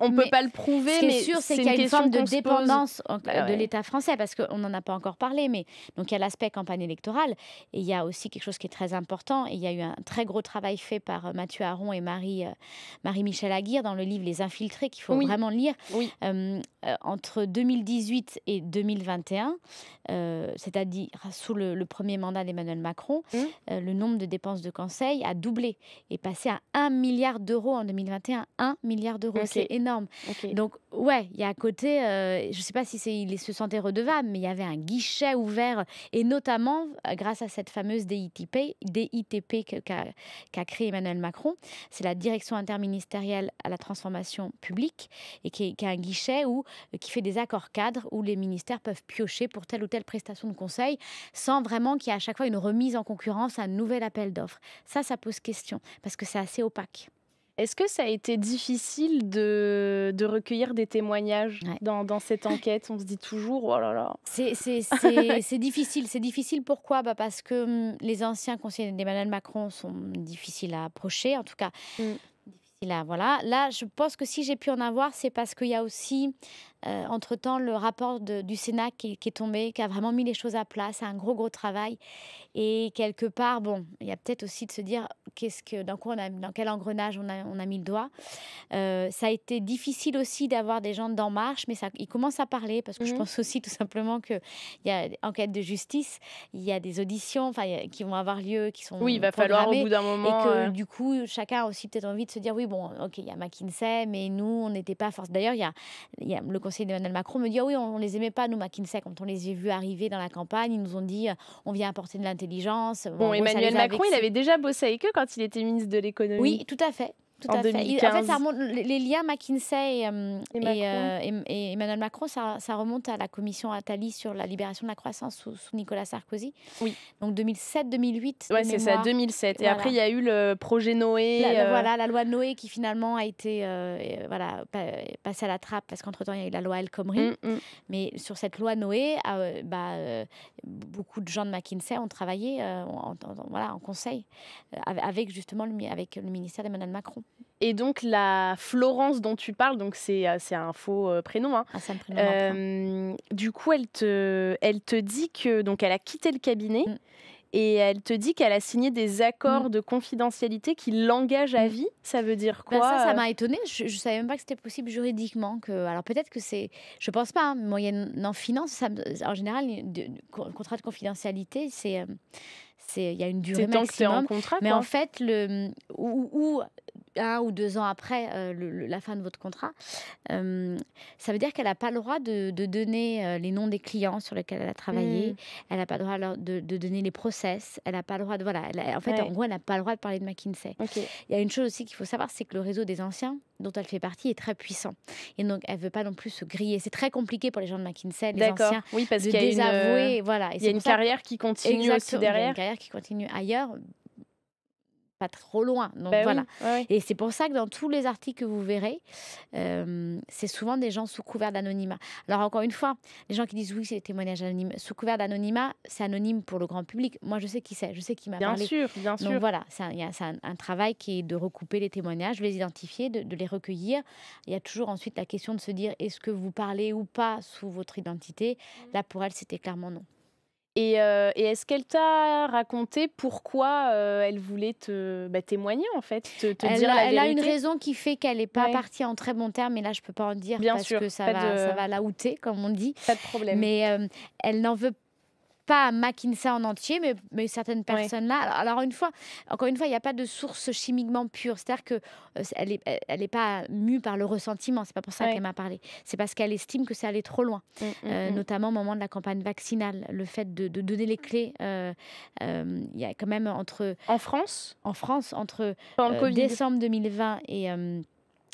On peut pas le prouver, mais c'est qu'il une, forme de dépendance bah de l'État français parce qu'on n'en a pas encore parlé, mais donc il y a l'aspect campagne électorale et il y a aussi quelque chose qui est très important. Et il y a eu un très gros travail fait par euh, Mathieu Aron et Marie euh, Marie Michel Aguirre dans le livre Les Infiltrés qu'il faut vraiment lire. Euh, entre 2018 et 2021, c'est-à-dire sous le, premier mandat d'Emmanuel Macron, mmh. le nombre de dépenses de conseil a doublé et passé à 1 milliards d'euros en 2021. 1 milliard d'euros, c'est énorme. Donc, ouais, il y a à côté, euh, je ne sais pas si c'est, il se sentait redevable, mais il y avait un guichet ouvert, et notamment euh, grâce à cette fameuse DITP, DITP qu'a, créé Emmanuel Macron. C'est la direction interministérielle à la transformation publique, et qui, a un guichet où, euh, qui fait des accords cadres où les ministères peuvent piocher pour telle ou telle prestation de conseil sans vraiment qu'il y ait à chaque fois une remise en concurrence, un nouvel appel d'offres. Ça, ça pose question, parce que c'est assez opaque. Est-ce que ça a été difficile de, recueillir des témoignages dans, cette enquête On se dit toujours, oh là là. C'est difficile. C'est difficile pourquoi bah, Parce que hum, les anciens conseillers d'Emmanuel Macron sont difficiles à approcher, en tout cas. Mm. Difficile Là, voilà. Là, je pense que si j'ai pu en avoir, c'est parce qu'il y a aussi euh, entre-temps, le rapport du Sénat qui, est tombé, qui a vraiment mis les choses à place. c'est un gros, gros travail. Et quelque part, bon, il y a peut-être aussi de se dire qu'est-ce que, dans, on a, dans quel engrenage on a, mis le doigt. Euh, ça a été difficile aussi d'avoir des gens d'En Marche, mais ça, ils commencent à parler parce que je mmh. pense aussi tout simplement qu'il y a enquête de justice, il y a des auditions enfin, qui vont avoir lieu, qui sont. Oui, il va falloir au bout d'un moment. Et que du coup, chacun a aussi peut-être envie de se dire oui, bon, ok, il y a McKinsey, mais nous, on n'était pas force. D'ailleurs, il y a, y a le conseil et Macron me dit ah oui, on, ne les aimait pas, nous, McKinsey, quand on les a vus arriver dans la campagne. Ils nous ont dit euh, on vient apporter de l'intelligence. Euh, bon, Emmanuel Macron, il avait déjà bossé avec eux quand il était ministre de l'économie. Oui, tout à fait en les liens McKinsey et, euh, euh, Emmanuel Macron, ça, remonte à la commission Attali sur la libération de la croissance sous, Nicolas Sarkozy. Oui. Donc 2007-2008. Ouais, c'est ça, 2007. Et après, il y a eu le projet Noé. La, euh, Voilà, la loi Noé qui finalement a été voilà, passée à la trappe parce qu'entre-temps, il y a eu la loi El Khomri. Mm, mm. Mais sur cette loi Noé, bah, beaucoup de gens de McKinsey ont travaillé en, voilà, en conseil avec justement avec le ministère d'Emmanuel Macron. Et donc la Florence dont tu parles, donc c'est euh, un faux euh, prénom. Hein. Ah, euh, du coup, elle te, elle te dit que donc elle a quitté le cabinet mm. et elle te dit qu'elle a signé des accords mm. de confidentialité qui l'engagent à mm. vie. Ça veut dire ben, quoi Ça, m'a étonnée. Je, ne savais même pas que c'était possible juridiquement. Que alors peut-être que c'est, je pense pas. Hein, en finance, en général, le contrat de confidentialité, c'est il y a une durée maximum. En contrat, mais en fait, le, ou, un ou deux ans après euh, la fin de votre contrat, euh, ça veut dire qu'elle n'a pas le droit de, donner euh, les noms des clients sur lesquels elle a travaillé, mmh. elle n'a pas le droit de, donner les process, elle n'a pas le droit de... Voilà, en fait, en gros, elle n'a pas le droit de parler de McKinsey. Il y a une chose aussi qu'il faut savoir, c'est que le réseau des anciens dont elle fait partie est très puissant. Et donc, elle ne veut pas non plus se griller. C'est très compliqué pour les gens de McKinsey, les anciens, oui, parce de désavouer. Une... Voilà. Il y a une carrière qui continue aussi derrière. Il y a une carrière qui continue ailleurs, trop loin. Donc ben voilà. Et c'est pour ça que dans tous les articles que vous verrez, euh, c'est souvent des gens sous couvert d'anonymat. Alors encore une fois, les gens qui disent oui, c'est des témoignages anonymes, sous couvert d'anonymat, c'est anonyme pour le grand public. Moi, je sais qui c'est, je sais qui m'a parlé. Bien sûr, bien sûr. voilà, c'est un, travail qui est de recouper les témoignages, de les identifier, de les recueillir. Il y a toujours ensuite la question de se dire est-ce que vous parlez ou pas sous votre identité Là, pour elle, c'était clairement non. Euh, et, est-ce qu'elle t'a raconté pourquoi euh, elle voulait te bah, témoigner en fait, te, elle, dire a, elle a une raison qui fait qu'elle n'est pas partie en très bon terme, mais là je peux pas en dire Bien parce que ça va, la outer comme on dit. Pas de problème. Mais euh, elle n'en veut pas McKinsey en entier, mais, mais certaines personnes-là. Alors, une fois, encore une fois, il n'y a pas de source chimiquement pure. C'est-à-dire qu'elle euh, n'est elle pas mue par le ressentiment. C'est pas pour ça qu'elle m'a parlé. C'est parce qu'elle estime que c'est allait trop loin, mm, mm, euh, mm. notamment au moment de la campagne vaccinale. Le fait de, donner les clés, euh, il y a quand même entre en France, en France entre décembre 2020 et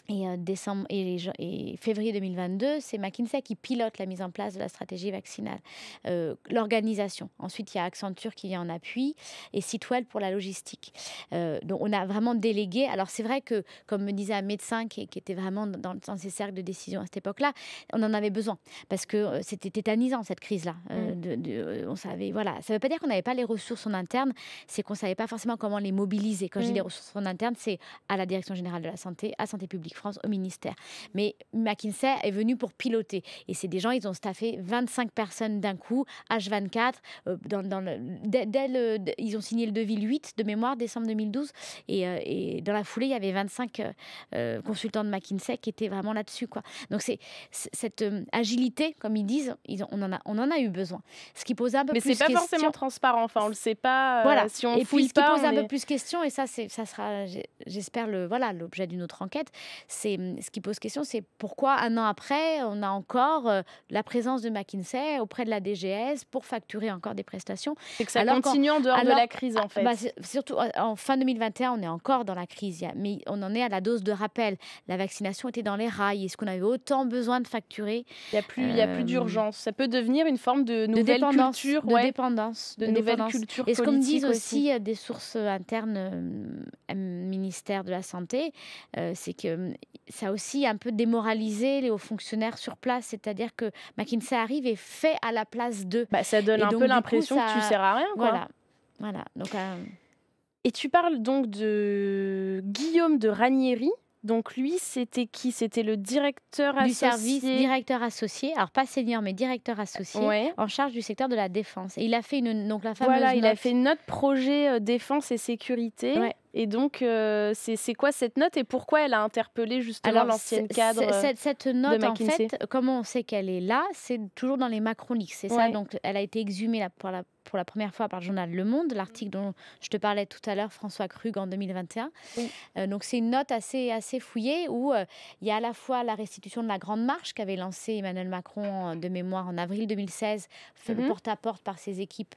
et, euh, décembre, et, et, février 2022, c'est McKinsey qui pilote la mise en place de la stratégie vaccinale, euh, l'organisation. Ensuite, il y a Accenture qui vient en appui et Sitwell pour la logistique. Euh, donc, on a vraiment délégué. Alors, c'est vrai que, comme me disait un médecin qui, qui était vraiment dans, dans, ces cercles de décision à cette époque-là, on en avait besoin parce que c'était tétanisant cette crise-là. Mm. on savait, voilà. Ça ne veut pas dire qu'on n'avait pas les ressources en interne, c'est qu'on ne savait pas forcément comment les mobiliser. Quand je dis mm. les ressources en interne, c'est à la Direction générale de la santé, à Santé publique France au ministère. Mais McKinsey est venu pour piloter. Et c'est des gens, ils ont staffé 25 personnes d'un coup, H24. Euh, dans, le, dès, ils ont signé le devis 8 de mémoire, décembre 2012. Euh, et, dans la foulée, il y avait 25 euh, consultants de McKinsey qui étaient vraiment là-dessus. Quoi. Donc c'est cette agilité, comme ils disent, on, en a, on en a eu besoin. Ce qui pose un peu Mais plus Mais c'est pas forcément transparent. Enfin, on le sait pas. Voilà. si on et puis, ce qui pose un peu plus questions et ça, c'est, ça sera, j'espère, le, voilà, l'objet d'une autre enquête, c'est mmh, ce qui pose question, c'est pourquoi un an après, on a encore euh, la présence de McKinsey auprès de la DGS pour facturer encore des prestations. C'est que ça continue en dehors de la crise, en fait. Bah, surtout euh, en fin 2021, on est encore dans la crise, mais on en est à la dose de rappel. La vaccination était dans les rails. Est-ce qu'on avait autant besoin de facturer Il n'y a plus, a plus euh, d'urgence. Ça peut devenir une forme de nouvelle dépendance, culture. De dépendance. De, dépendance. Et ce qu'on me dit aussi, des sources internes euh, ministère de la Santé, c'est que mmh, ça a aussi un peu démoralisé les hauts fonctionnaires sur place. C'est-à-dire que McKinsey arrive et fait à la place d'eux. Bah, ça donne un peu l'impression que tu sers à rien. Voilà. voilà. Donc, euh, Et tu parles donc de Guillaume de Ranieri. Donc lui, c'était qui C'était le directeur du associé. service, directeur associé. Alors pas senior, mais directeur associé en charge du secteur de la défense. Et il a fait une donc la fameuse. Voilà, il a fait notre projet euh, défense et sécurité. Et donc, euh, c'est quoi cette note et pourquoi elle a interpellé justement l'ancienne cadre euh, cette, cette, note, en fait, comment on sait qu'elle est là C'est toujours dans les Macronics, c'est ça Donc, elle a été exhumée pour, la, pour la première fois par le journal Le Monde, l'article dont je te parlais tout à l'heure, François Krug, en 2021. Euh, donc, c'est une note assez, assez fouillée où il y a à la fois la restitution de la Grande Marche qu'avait lancée Emmanuel Macron de mémoire en avril 2016, fait mm porte-à-porte -porte par ses équipes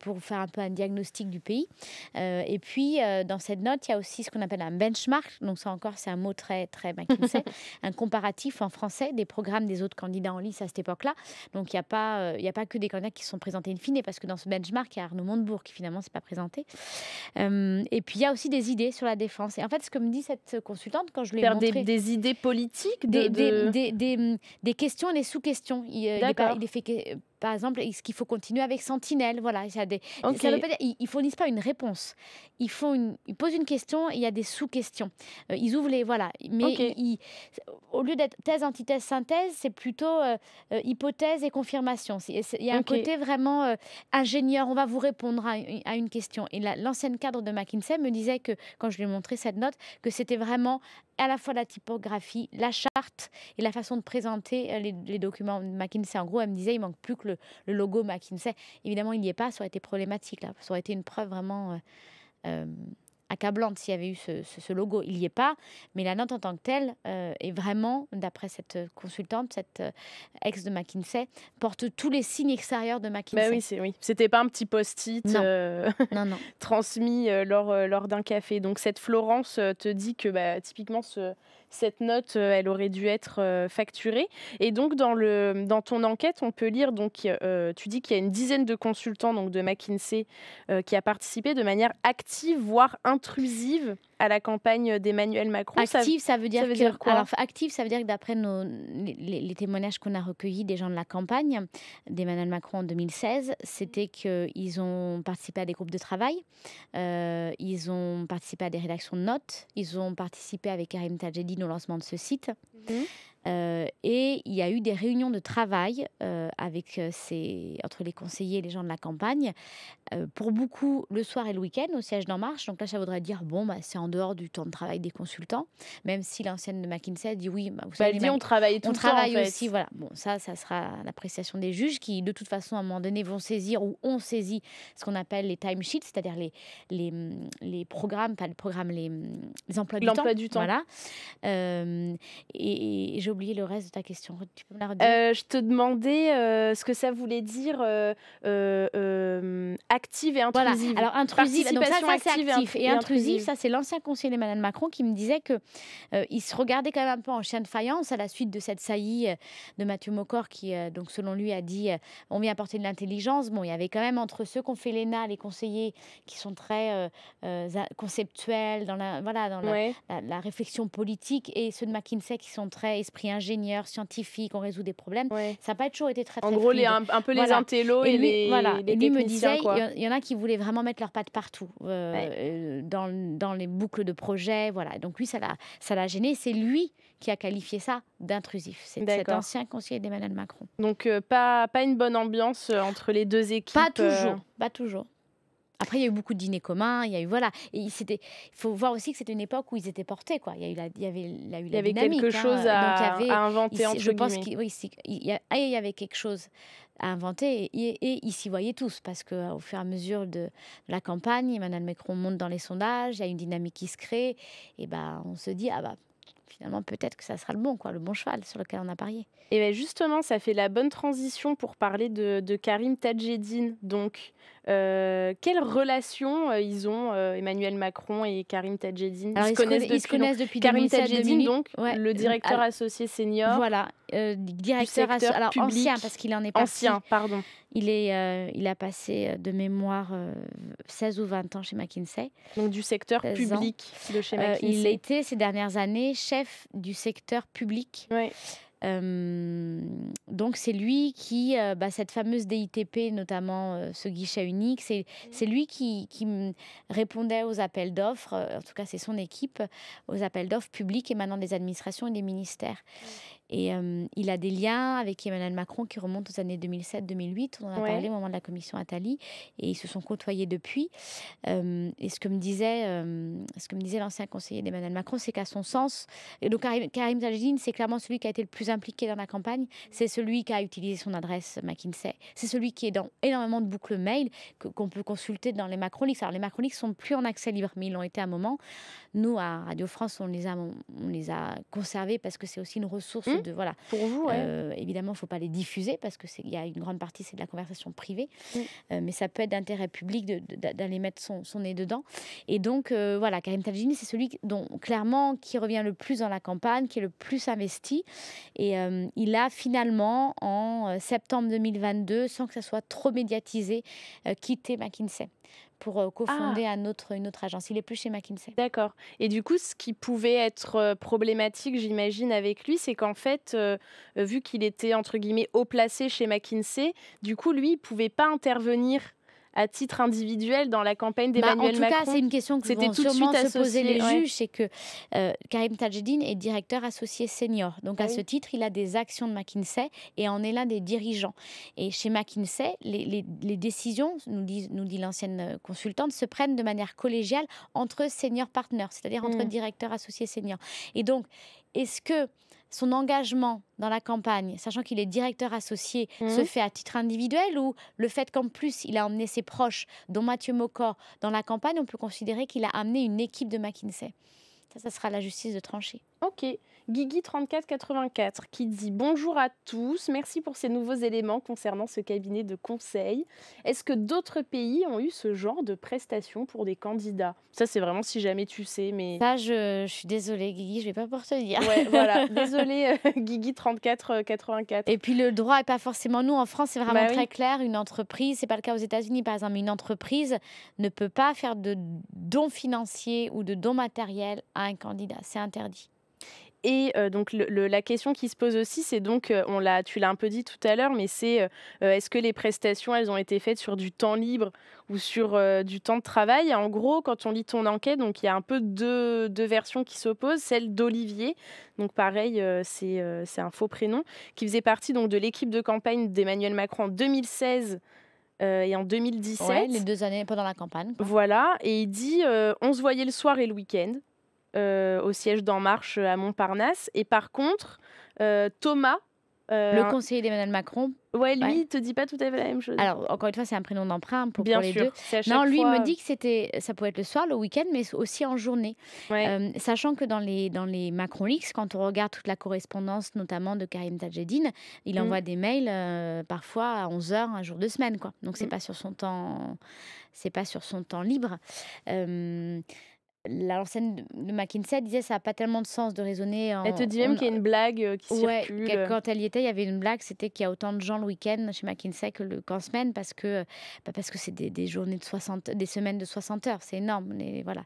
pour faire un peu un diagnostic du pays. et puis, dans cette note, il y a aussi ce qu'on appelle un benchmark. Donc ça encore, c'est un mot très très McKinsey, un comparatif en français des programmes des autres candidats en lice à cette époque-là. Donc il n'y a pas euh, il n'y a pas que des candidats qui sont présentés in fine, parce que dans ce benchmark, il y a Arnaud Montebourg qui finalement s'est pas présenté. Euh, et puis il y a aussi des idées sur la défense. Et en fait, ce que me dit cette consultante quand je lui ai montré, des, idées politiques, des, Des, des, questions et des sous-questions. Il, euh, il, est, il par exemple, est-ce qu'il faut continuer avec Sentinelle Voilà, ça, des, pas dire, ils, ne fournissent pas une réponse. Ils font une, ils posent une question, et il y a des sous-questions. Euh, ils ouvrent les voilà, mais au lieu d'être thèse, antithèse, synthèse, c'est plutôt euh, euh, hypothèse et confirmation. Il y a un côté vraiment ingénieur. On va vous répondre à, une question. Et l'ancienne cadre de McKinsey me disait que quand je lui ai montré cette note, que c'était vraiment à la fois la typographie, la charte et la façon de présenter les, documents de McKinsey. En gros, elle me disait il manque plus que le le, logo McKinsey. Évidemment, il n'y est pas, ça aurait été problématique, là. ça aurait été une preuve vraiment euh, euh, accablante s'il y avait eu ce, logo. Il n'y est pas, mais la note en tant que telle euh, est vraiment, d'après cette consultante, cette ex de McKinsey, porte tous les signes extérieurs de McKinsey. Bah oui, C'était pas un petit post-it transmis lors, lors d'un café. Donc cette Florence te dit que bah, typiquement ce cette note, euh, elle aurait dû être euh, facturée. Et donc, dans, le, dans ton enquête, on peut lire, donc, euh, tu dis qu'il y a une dizaine de consultants donc, de McKinsey qui a participé de manière active, voire intrusive à la campagne d'Emmanuel Macron. Active, ça, veut dire, quoi active, ça veut dire que d'après les, les, témoignages qu'on a recueillis des gens de la campagne d'Emmanuel Macron en 2016, c'était qu'ils ont participé à des groupes de travail, ils ont participé à des rédactions de notes, ils ont participé avec Karim Tadjedid au lancement de ce site. Mhm. Euh, et il y a eu des réunions de travail euh, avec euh, ces, entre les conseillers et les gens de la campagne euh, pour beaucoup, le soir et le week-end au siège d'En Marche. Donc là, ça voudrait dire, bon, bah, c'est en dehors du temps de travail des consultants, même si l'ancienne de McKinsey dit oui. Bah, vous savez, bah, dit, on travaille tout le temps. travaille aussi, voilà. Bon, ça, ça sera l'appréciation des juges qui, de toute façon, à un moment donné, vont saisir ou ont saisi ce qu'on appelle les timesheets, c'est-à-dire les, les, mm, programmes, pas le programme, mm, les, emplois du temps. L'emploi du temps. Voilà. Euh, et, j'ai oublié le reste de ta question. Tu peux me la redire euh, Je te demandais ce que ça voulait dire Actif et intrusif. Voilà. Alors intrusive, donc ça, actif. Et, intrusif, ça c'est l'ancien conseiller Mme Macron qui me disait que euh, il se regardait quand même un peu en chien de faïence à la suite de cette saillie euh, de Mathieu Mocor qui, euh, donc selon lui, a dit on vient apporter de l'intelligence. Bon, il y avait quand même entre ceux qu'on fait l'ENA, les conseillers qui sont très conceptuels dans la voilà dans la, réflexion politique et ceux de McKinsey qui sont très esprit ingénieur, scientifique, on résout des problèmes. Ça n'a pas toujours été très, très en gros les, un, peu les intellos et, les, voilà. et lui me disait quoi. Il y, en a qui voulaient vraiment mettre leurs pattes partout, euh, euh, dans, dans, les boucles de projet, Voilà. Donc lui, ça l'a, ça l'a gêné. C'est lui qui a qualifié ça d'intrusif. C'est cet ancien conseiller d'Emmanuel Macron. Donc euh, pas, pas une bonne ambiance entre les deux équipes. Pas toujours. Pas toujours. Après, il y a eu beaucoup de dîners communs. Il y a eu voilà. Et c'était. Il faut voir aussi que c'était une époque où ils étaient portés quoi. Il y a la, il y avait, il y avait quelque hein. chose à, avait, inventer je pense qu'il y ah, il y avait quelque chose à inventer. Et, et ils s'y voyaient tous, parce qu'au euh, fur et à mesure de, la campagne, Emmanuel Macron monte dans les sondages, il y a une dynamique qui se crée, et ben, on se dit, ah bah, finalement, peut-être que ça sera le bon, quoi, le bon cheval sur lequel on a parié. Et ben justement, ça fait la bonne transition pour parler de, de Karim Tadjedine. Donc, euh, quelles quelle relation euh, ils ont, euh, Emmanuel Macron et Karim Tajeddin ils, se connaissent, depuis, ils Karim Tajeddin, donc le directeur associé senior. Voilà, directeur associé. Alors ancien, parce qu'il en est Ancien, pardon. Il, est, il a passé de mémoire 16 ou 20 ans chez McKinsey. Donc du secteur public ans. de chez McKinsey. il était ces dernières années chef du secteur public. Ouais. Euh, donc c'est lui qui, euh, bah, cette fameuse DITP notamment, euh, ce guichet unique, c'est, mm. c'est lui qui, qui répondait aux appels d'offres, en tout cas c'est son équipe, aux appels d'offres publics émanant des administrations et des ministères. Mm. Et euh, il a des liens avec Emmanuel Macron qui remontent aux années 2007-2008. On en a parlé au moment de la commission Attali et ils se sont côtoyés depuis. Euh, et ce que me disait, euh, ce disait l'ancien conseiller d'Emmanuel Macron, c'est qu'à son sens, et donc Karim, Karim c'est clairement celui qui a été le plus impliqué dans la campagne. C'est celui qui a utilisé son adresse McKinsey. C'est celui qui est dans énormément de boucles mail qu'on peut consulter dans les Macronics. Alors les Macronics ne sont plus en accès libre, mais ils l'ont été à un moment. Nous à Radio France, on les a, on les a conservés parce que c'est aussi une ressource. Mmh. Mmh. voilà. Pour vous, euh, évidemment, il ne faut pas les diffuser parce que il y a une grande partie, c'est de la conversation privée, mmh. euh, mais ça peut être d'intérêt public d'aller mettre son, nez dedans. Et donc euh, voilà, Karim Tadjini, c'est celui dont clairement qui revient le plus dans la campagne, qui est le plus investi, et il a finalement en septembre 2022, sans que ça soit trop médiatisé, quitté McKinsey pour euh, cofonder ah. une autre agence. Il n'est plus chez McKinsey. D'accord. Et du coup, ce qui pouvait être euh, problématique, j'imagine, avec lui, c'est qu'en fait, euh, vu qu'il était entre guillemets haut placé chez McKinsey, du coup, lui, il ne pouvait pas intervenir à titre individuel dans la campagne bah, d'Emmanuel Macron En tout cas, c'est une question que C'était vont sûrement se poser les juges, c'est que euh, Karim Tajeddin est directeur associé senior. Donc à ce titre, il a des actions de McKinsey et en est l'un des dirigeants. Et chez McKinsey, les, décisions, nous dit, l'ancienne euh, consultante, se prennent de manière collégiale entre seniors partners, c'est-à-dire entre hmm. directeurs associés seniors. Et donc, est-ce que son engagement dans la campagne, sachant qu'il est directeur associé, mhm. se fait à titre individuel ou le fait qu'en plus il a emmené ses proches, dont Mathieu Mocor, dans la campagne, on peut considérer qu'il a amené une équipe de McKinsey. Ça, ça sera la justice de trancher. Ok. Guigui3484 qui dit Bonjour à tous, merci pour ces nouveaux éléments concernant ce cabinet de conseil. Est-ce que d'autres pays ont eu ce genre de prestations pour des candidats Ça, c'est vraiment si jamais tu sais, mais. Ça, je, suis désolée, Guigui, je vais pas pouvoir te dire. Ouais, voilà, désolée, euh, Guigui3484. Et puis le droit est pas forcément nous. En France, c'est vraiment bah très clair. Une entreprise, c'est pas le cas aux États-Unis par exemple, mais une entreprise ne peut pas faire de dons financiers ou de dons matériels à un candidat. C'est interdit. Et euh, donc la question qui se pose aussi, c'est donc, euh, on l'a, tu l'as un peu dit tout à l'heure, mais c'est euh, est-ce que les prestations, elles ont été faites sur du temps libre ou sur du temps de travail En gros, quand on lit ton enquête, donc il y a un peu deux, versions qui s'opposent. Celle d'Olivier, donc pareil, c'est, un faux prénom, qui faisait partie donc de l'équipe de campagne d'Emmanuel Macron en 2016. et en 2017. les deux années pendant la campagne. Voilà, et il dit on se voyait le soir et le week-end. Euh, au siège d'En Marche euh, à Montparnasse. Et par contre, euh, Thomas, le conseiller d'Emmanuel Macron. Ouais, lui, il ne te dit pas tout à fait la même chose. Alors, encore une fois, c'est un prénom d'emprunt pour, les deux. Non, lui, il me dit que c'était, ça pouvait être le soir, le week-end, mais aussi en journée. sachant que dans les, dans les Macron Leaks, quand on regarde toute la correspondance, notamment de Karim Tadjedine, il mm. envoie des mails parfois à 11h, un jour de semaine. quoi. Donc, c'est n'est mm. pas sur son temps c'est pas sur son temps libre. L'ancienne de McKinsey disait ça n'a pas tellement de sens de raisonner. En, elle te dit même qu'il y a une blague euh, qui ouais, Quand elle y était, il y avait une blague, c'était qu'il y a autant de gens le week-end chez McKinsey que le, qu'en semaine parce que bah, parce que c'est des, des, journées de 60, des semaines de 60 heures, c'est énorme. Mais voilà.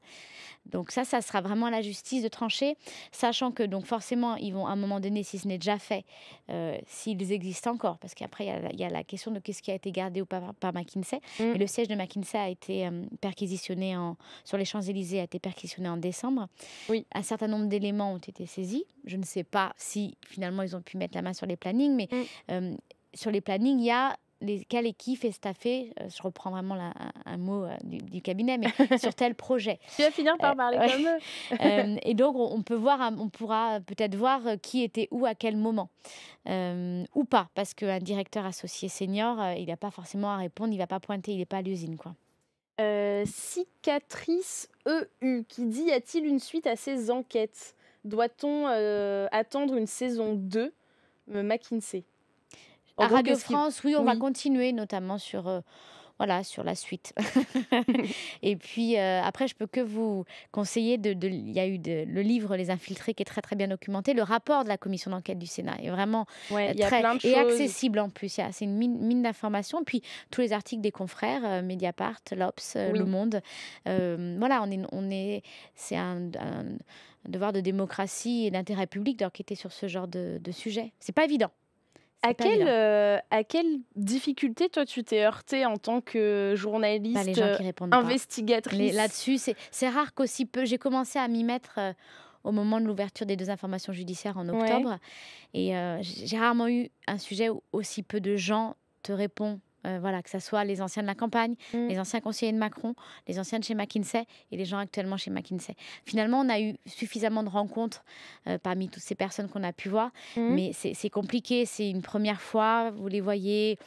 Donc ça, ça sera vraiment la justice de trancher, sachant que donc forcément, ils vont à un moment donné, si ce n'est déjà fait, euh, s'ils existent encore, parce qu'après, il y, a la question de qu'est-ce qui a été gardé ou pas par, McKinsey. Mm. le siège de McKinsey a été euh, perquisitionné en, sur les Champs-Élysées, a été perquisitionné en décembre. Oui. Un certain nombre d'éléments ont été saisis. Je ne sais pas si finalement ils ont pu mettre la main sur les plannings, mais mm. euh, sur les plannings, il y a quelle quel équipe est staffée, euh, je reprends vraiment un, mot euh, du, cabinet, mais sur tel projet. Tu vas finir par euh, parler comme eux. et donc, on, peut voir, on pourra peut-être voir qui était où à quel moment. ou pas, parce qu'un directeur associé senior, il n'a pas forcément à répondre, il ne va pas pointer, il n'est pas à l'usine. quoi. cicatrice EU qui dit y a-t-il une suite à ces enquêtes Doit-on attendre une saison 2 McKinsey France, oui, on va continuer, notamment sur. Euh, voilà, sur la suite. et puis euh, après, je peux que vous conseiller, de, il y a eu le livre Les Infiltrés qui est très très bien documenté, le rapport de la commission d'enquête du Sénat est vraiment euh, très et accessible en plus. C'est une mine, d'information. Et Puis tous les articles des confrères, Mediapart, L'Obs, Le Monde. voilà, on est, on est, c'est un, devoir de démocratie et d'intérêt public d'enquêter sur ce genre de, de sujet. C'est pas évident. À quelle, euh, à quelle difficulté, toi, tu t'es heurtée en tant que bah, journaliste, euh, investigatrice Là-dessus, c'est rare qu'aussi peu. J'ai commencé à m'y mettre euh, au moment de l'ouverture des deux informations judiciaires en octobre. Et j'ai rarement eu un sujet où aussi peu de gens te répondent euh, voilà, que ce soit les anciens de la campagne, mm. les anciens conseillers de Macron, les anciens de chez McKinsey et les gens actuellement chez McKinsey. Finalement, on a eu suffisamment de rencontres euh, parmi toutes ces personnes qu'on a pu voir, mm. mais c'est compliqué, c'est une première fois, vous les voyez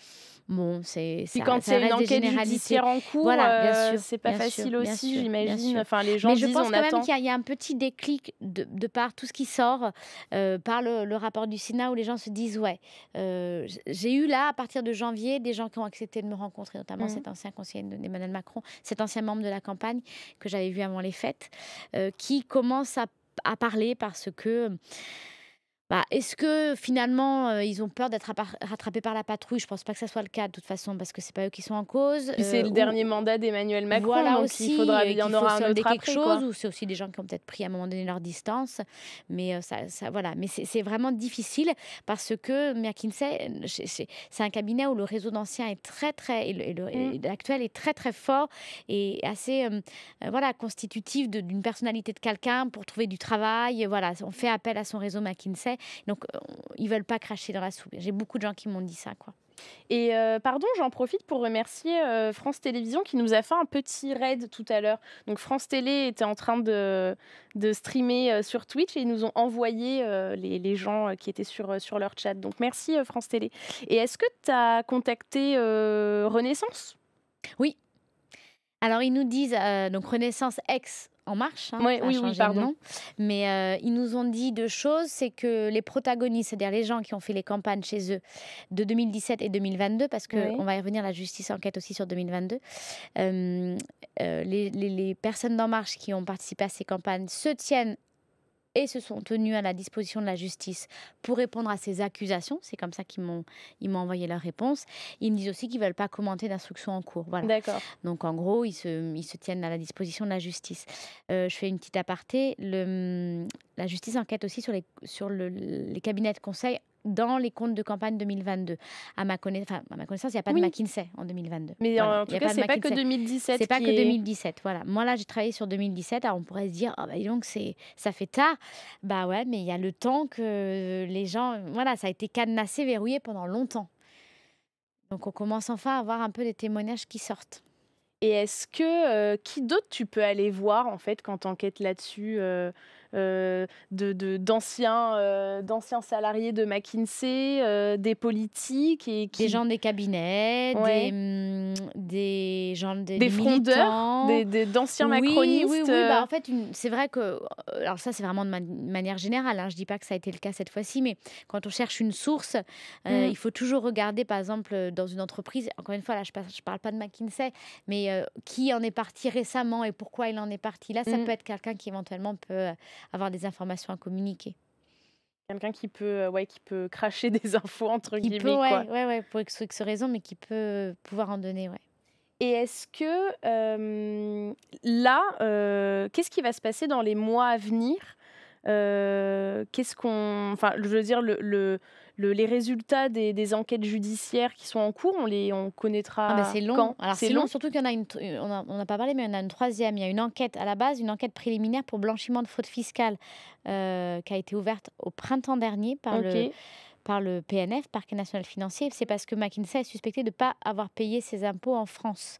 Bon, c'est Puis quand c'est une enquête judiciaire en cours, euh, c'est pas facile aussi, j'imagine. Enfin, les gens Mais je pense quand même qu'il y, a un petit déclic de, de par tout ce qui sort, euh, par le, rapport du Sénat, où les gens se disent ouais, euh, j'ai eu là à partir de janvier des gens qui ont accepté de me rencontrer, notamment mmh. cet ancien conseiller d'Emmanuel Macron, cet ancien membre de la campagne que j'avais vu avant les fêtes, qui commence à, à parler parce que bah, est-ce que finalement euh, ils ont peur d'être rattrapés par la patrouille Je pense pas que ça soit le cas de toute façon parce que c'est pas eux qui sont en cause. c'est euh, le dernier mandat d'Emmanuel Macron, donc aussi, il faudra il y en aura un autre quelque chose. Ou c'est aussi des gens qui ont peut-être pris à un moment donné leur distance, mais euh, ça, voilà. Mais c'est vraiment difficile parce que McKinsey, c'est un cabinet où le réseau d'anciens est très très et mm. l'actuel est très très fort et assez voilà constitutif d'une personnalité de quelqu'un pour trouver du travail. Voilà, on fait appel à son réseau McKinsey. Donc, euh, ils veulent pas cracher dans la soupe. J'ai beaucoup de gens qui m'ont dit ça, quoi. Et euh, pardon, j'en profite pour remercier euh, France Télévisions qui nous a fait un petit raid tout à l'heure. Donc France Télé était en train de, streamer sur Twitch et ils nous ont envoyé les, les, gens qui étaient sur, leur chat. Donc merci France Télé. Et est-ce que tu as contacté Renaissance Oui. Alors ils nous disent, donc Renaissance X en Marche. Hein, oui, oui, pardon. Mais euh, ils nous ont dit deux choses c'est que les protagonistes, c'est-à-dire les gens qui ont fait les campagnes chez eux de 2017 et 2022, parce qu'on va y revenir, la justice enquête aussi sur 2022, euh, euh, les, les, personnes d'En Marche qui ont participé à ces campagnes se tiennent et se sont tenus à la disposition de la justice pour répondre à ces accusations. C'est comme ça qu'ils m'ont, envoyé leur réponse. Ils me disent aussi qu'ils ne veulent pas commenter d'instruction en cours. Donc en gros, ils se, se tiennent à la disposition de la justice. Euh, je fais une petite aparté. Le, la justice enquête aussi sur les, sur les cabinets de conseil dans les comptes de campagne 2022. À ma, ma connaissance, il n'y a pas de McKinsey en 2022. Mais en tout cas, ce n'est pas que 2017. C'est pas que 2017, voilà. Moi, là, j'ai travaillé sur 2017. Alors, on pourrait se dire, ah donc, ça fait tard. Bah ouais, mais il y a le temps que les gens... Voilà, ça a été cadenassé, verrouillé pendant longtemps. Donc, on commence enfin à avoir un peu des témoignages qui sortent. Et est-ce que... Euh, qui d'autre tu peux aller voir, en fait, quand tu enquêtes là-dessus euh, euh, d'anciens euh, d'anciens salariés de McKinsey, euh, des politiques et qui... des gens des cabinets, des, hum, des gens des, des frondeurs, d'anciens macronistes. Oui, oui, bah, en fait, c'est vrai que alors ça c'est vraiment de manière générale. Hein, je dis pas que ça a été le cas cette fois-ci, mais quand on cherche une source, mm. il faut toujours regarder par exemple dans une entreprise. Encore une fois, là je, ne parle pas de McKinsey, mais qui en est parti récemment et pourquoi il en est parti. Là, ça mm. peut être quelqu'un qui éventuellement peut avoir des informations à communiquer. Quelqu'un qui peut, euh, ouais, qui peut cracher des infos entre guillemets. Peut, ouais, quoi. Ouais, ouais, pour X, raison, mais qui peut euh, pouvoir en donner, ouais. Et est-ce que euh, là, qu'est-ce qui va se passer dans les mois à venir Qu'est-ce qu'on, enfin, je veux dire, le, le les résultats des, enquêtes judiciaires qui sont en cours, on les on connaîtra. Ah, c'est long. Quand Alors c'est long, surtout qu'il y en a une. Euh, on n'a pas parlé, mais il y en a une troisième. Il y a une enquête à la base, une enquête préliminaire pour blanchiment de fraude fiscale euh, qui a été ouverte au printemps dernier par le par le PNF, Parquet national financier, c'est parce que McKinsey est suspecté de ne pas avoir payé ses impôts en France.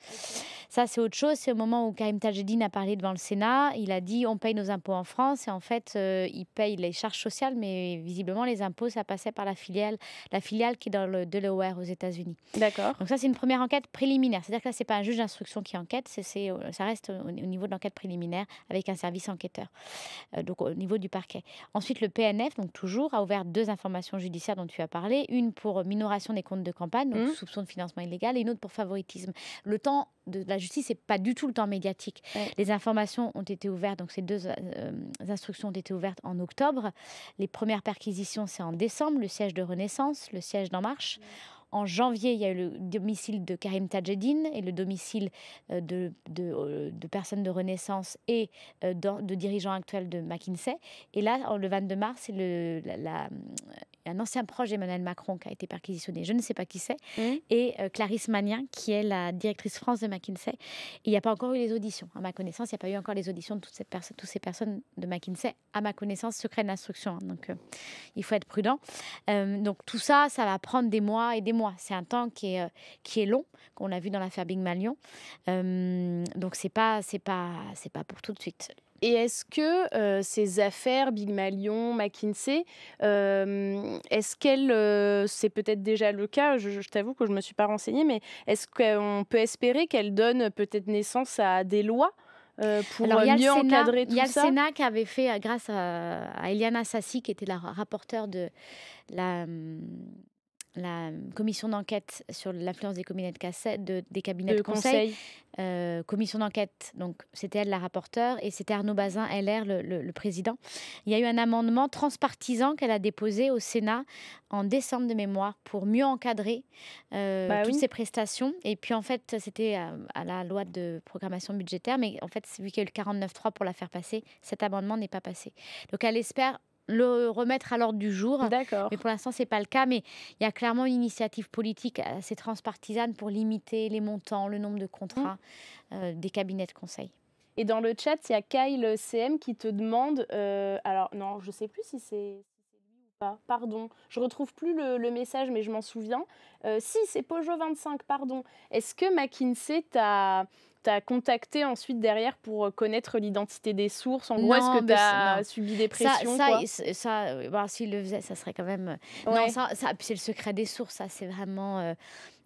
Ça, c'est autre chose. C'est au moment où Karim Tajeddin a parlé devant le Sénat. Il a dit on paye nos impôts en France. Et en fait, euh, il paye les charges sociales, mais visiblement, les impôts, ça passait par la filiale, la filiale qui est dans le Delaware aux États-Unis. D'accord. Donc, ça, c'est une première enquête préliminaire. C'est-à-dire que là, ce n'est pas un juge d'instruction qui enquête. C'est, euh, ça reste au, niveau de l'enquête préliminaire avec un service enquêteur, euh, donc au niveau du parquet. Ensuite, le PNF, donc toujours, a ouvert deux informations judiciaires dont tu as parlé, une pour euh, minoration des comptes de campagne, donc mmh. soupçon de financement illégal, et une autre pour favoritisme. Le temps de la justice, n'est pas du tout le temps médiatique. Les informations ont été ouvertes, donc ces deux euh, instructions ont été ouvertes en octobre. Les premières perquisitions, c'est en décembre, le siège de Renaissance, le siège d'En Marche. En janvier, il y a eu le domicile de Karim Tajeddin et le domicile euh, de, personnes de Renaissance et de, dirigeants actuels de McKinsey. Et là, le 22 mars, c'est le, la, un ancien proche d'Emmanuel Macron qui a été perquisitionné, je ne sais pas qui c'est, mmh. et euh, Clarisse Magnien, qui est la directrice France de McKinsey. il n'y a pas encore eu les auditions, à ma connaissance, il n'y a pas eu encore les auditions de toutes, ces personnes de McKinsey, à ma connaissance, secret d'instruction, hein. donc euh, il faut être prudent. Euh, donc tout ça, ça va prendre des mois et des mois. C'est un temps qui est, qui est long, qu'on a vu dans l'affaire Big Malion. donc c'est pas, c'est pas, c'est pas pour tout de suite. Et est-ce que euh, ces affaires, Big Malion, McKinsey, euh, est-ce qu'elles, euh, c'est peut-être déjà le cas, je, t'avoue que je ne me suis pas renseignée, mais est-ce qu'on peut espérer qu'elles donnent peut-être naissance à des lois pour mieux encadrer tout ça. Il y a le Sénat qui avait fait, grâce à, à Eliana Sassi, qui était la rapporteure de la hum, la euh, commission d'enquête sur l'influence des cabinets de, des cabinets de, conseil. Euh, commission d'enquête, donc c'était elle la rapporteure et c'était Arnaud Bazin, LR, le, le, président. Il y a eu un amendement transpartisan qu'elle a déposé au Sénat en décembre de mémoire pour mieux encadrer euh, bah toutes ces prestations. Et puis en fait, c'était à, la loi de programmation budgétaire, mais en fait, vu qu'il y a eu le 49.3 pour la faire passer, cet amendement n'est pas passé. Donc elle espère le remettre à l'ordre du jour. D'accord. Mais pour l'instant, c'est pas le cas. Mais il y a clairement une initiative politique assez transpartisane pour limiter les montants, le nombre de contrats mmh. euh, des cabinets de conseil. Et dans le chat, il y a Kyle CM qui te demande. Euh, alors, non, je sais plus si c'est pardon. Je retrouve plus le, message, mais je m'en souviens. Euh, si, c'est pojo 25, pardon. Est-ce que McKinsey t'a t'as contacté ensuite derrière pour euh, connaître l'identité des sources En gros, est-ce que tu as subi des pressions Ça, ça, euh, bah, s'il le faisait, ça serait quand même. Euh, non, ça, c'est le secret des sources. Ça, c'est vraiment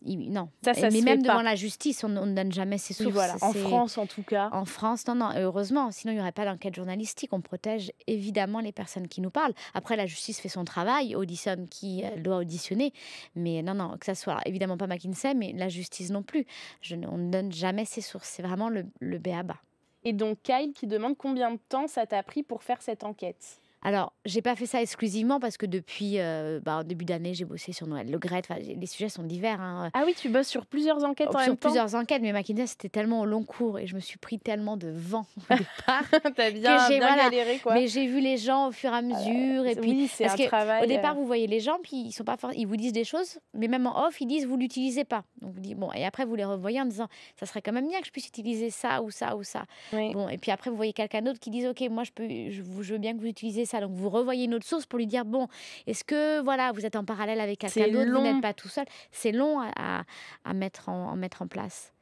non. mais même devant la justice, on, ne donne jamais ses sources. En France, en tout cas. En France, non, non. Heureusement, sinon il n'y aurait pas d'enquête journalistique. On protège évidemment les personnes qui nous parlent. Après, la justice fait son travail, auditionne qui euh, doit auditionner. Mais non, non, que ça soit évidemment pas McKinsey, mais la justice non plus. on ne donne jamais ses sources. C'est vraiment le, le B.A.B.A. Et donc Kyle qui demande combien de temps ça t'a pris pour faire cette enquête alors, j'ai pas fait ça exclusivement parce que depuis euh, bah, début d'année, j'ai bossé sur Noël Le Gret. Les sujets sont divers. Hein. Ah oui, tu bosses sur plusieurs enquêtes oh, en même temps. Sur plusieurs enquêtes, mais McKinsey, c'était tellement au long cours et je me suis pris tellement de vent T'as bien, galéré, quoi. Mais j'ai vu les gens au fur et à euh, mesure. et puis, oui, c'est un travail. Au départ, euh. vous voyez les gens, puis ils, sont pas ils vous disent des choses, mais même en off, ils disent vous l'utilisez pas. Donc, vous bon, et après, vous les revoyez en disant ça serait quand même bien que je puisse utiliser ça ou ça ou ça. et puis après, vous voyez quelqu'un d'autre qui dit ok, moi, je, peux, je, veux bien que vous utilisez ça donc vous revoyez une autre source pour lui dire bon, est-ce que voilà, vous êtes en parallèle avec quelqu'un d'autre, vous n'êtes pas tout seul. C'est long à, mettre en, mettre en place.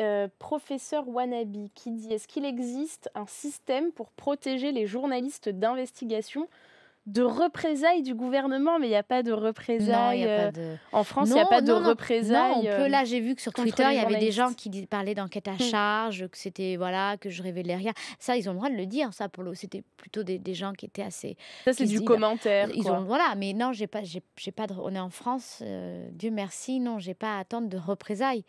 Euh, professeur Wanabi qui dit est-ce qu'il existe un système pour protéger les journalistes d'investigation de représailles du gouvernement, mais il n'y a pas de représailles. Euh, en France, il n'y a pas de représailles. on peut, euh, là, j'ai vu que sur Twitter, il y avait des gens qui parlaient d'enquête à mm. charge, que c'était voilà, que je révélais rien. Ça, ils ont le droit de le dire. Ça, pour le, c'était plutôt des, gens qui étaient assez. Ça, c'est du commentaire. Ils voilà, mais non, j'ai pas, j'ai, pas On est en France, euh, Dieu merci, non, j'ai pas à attendre de représailles.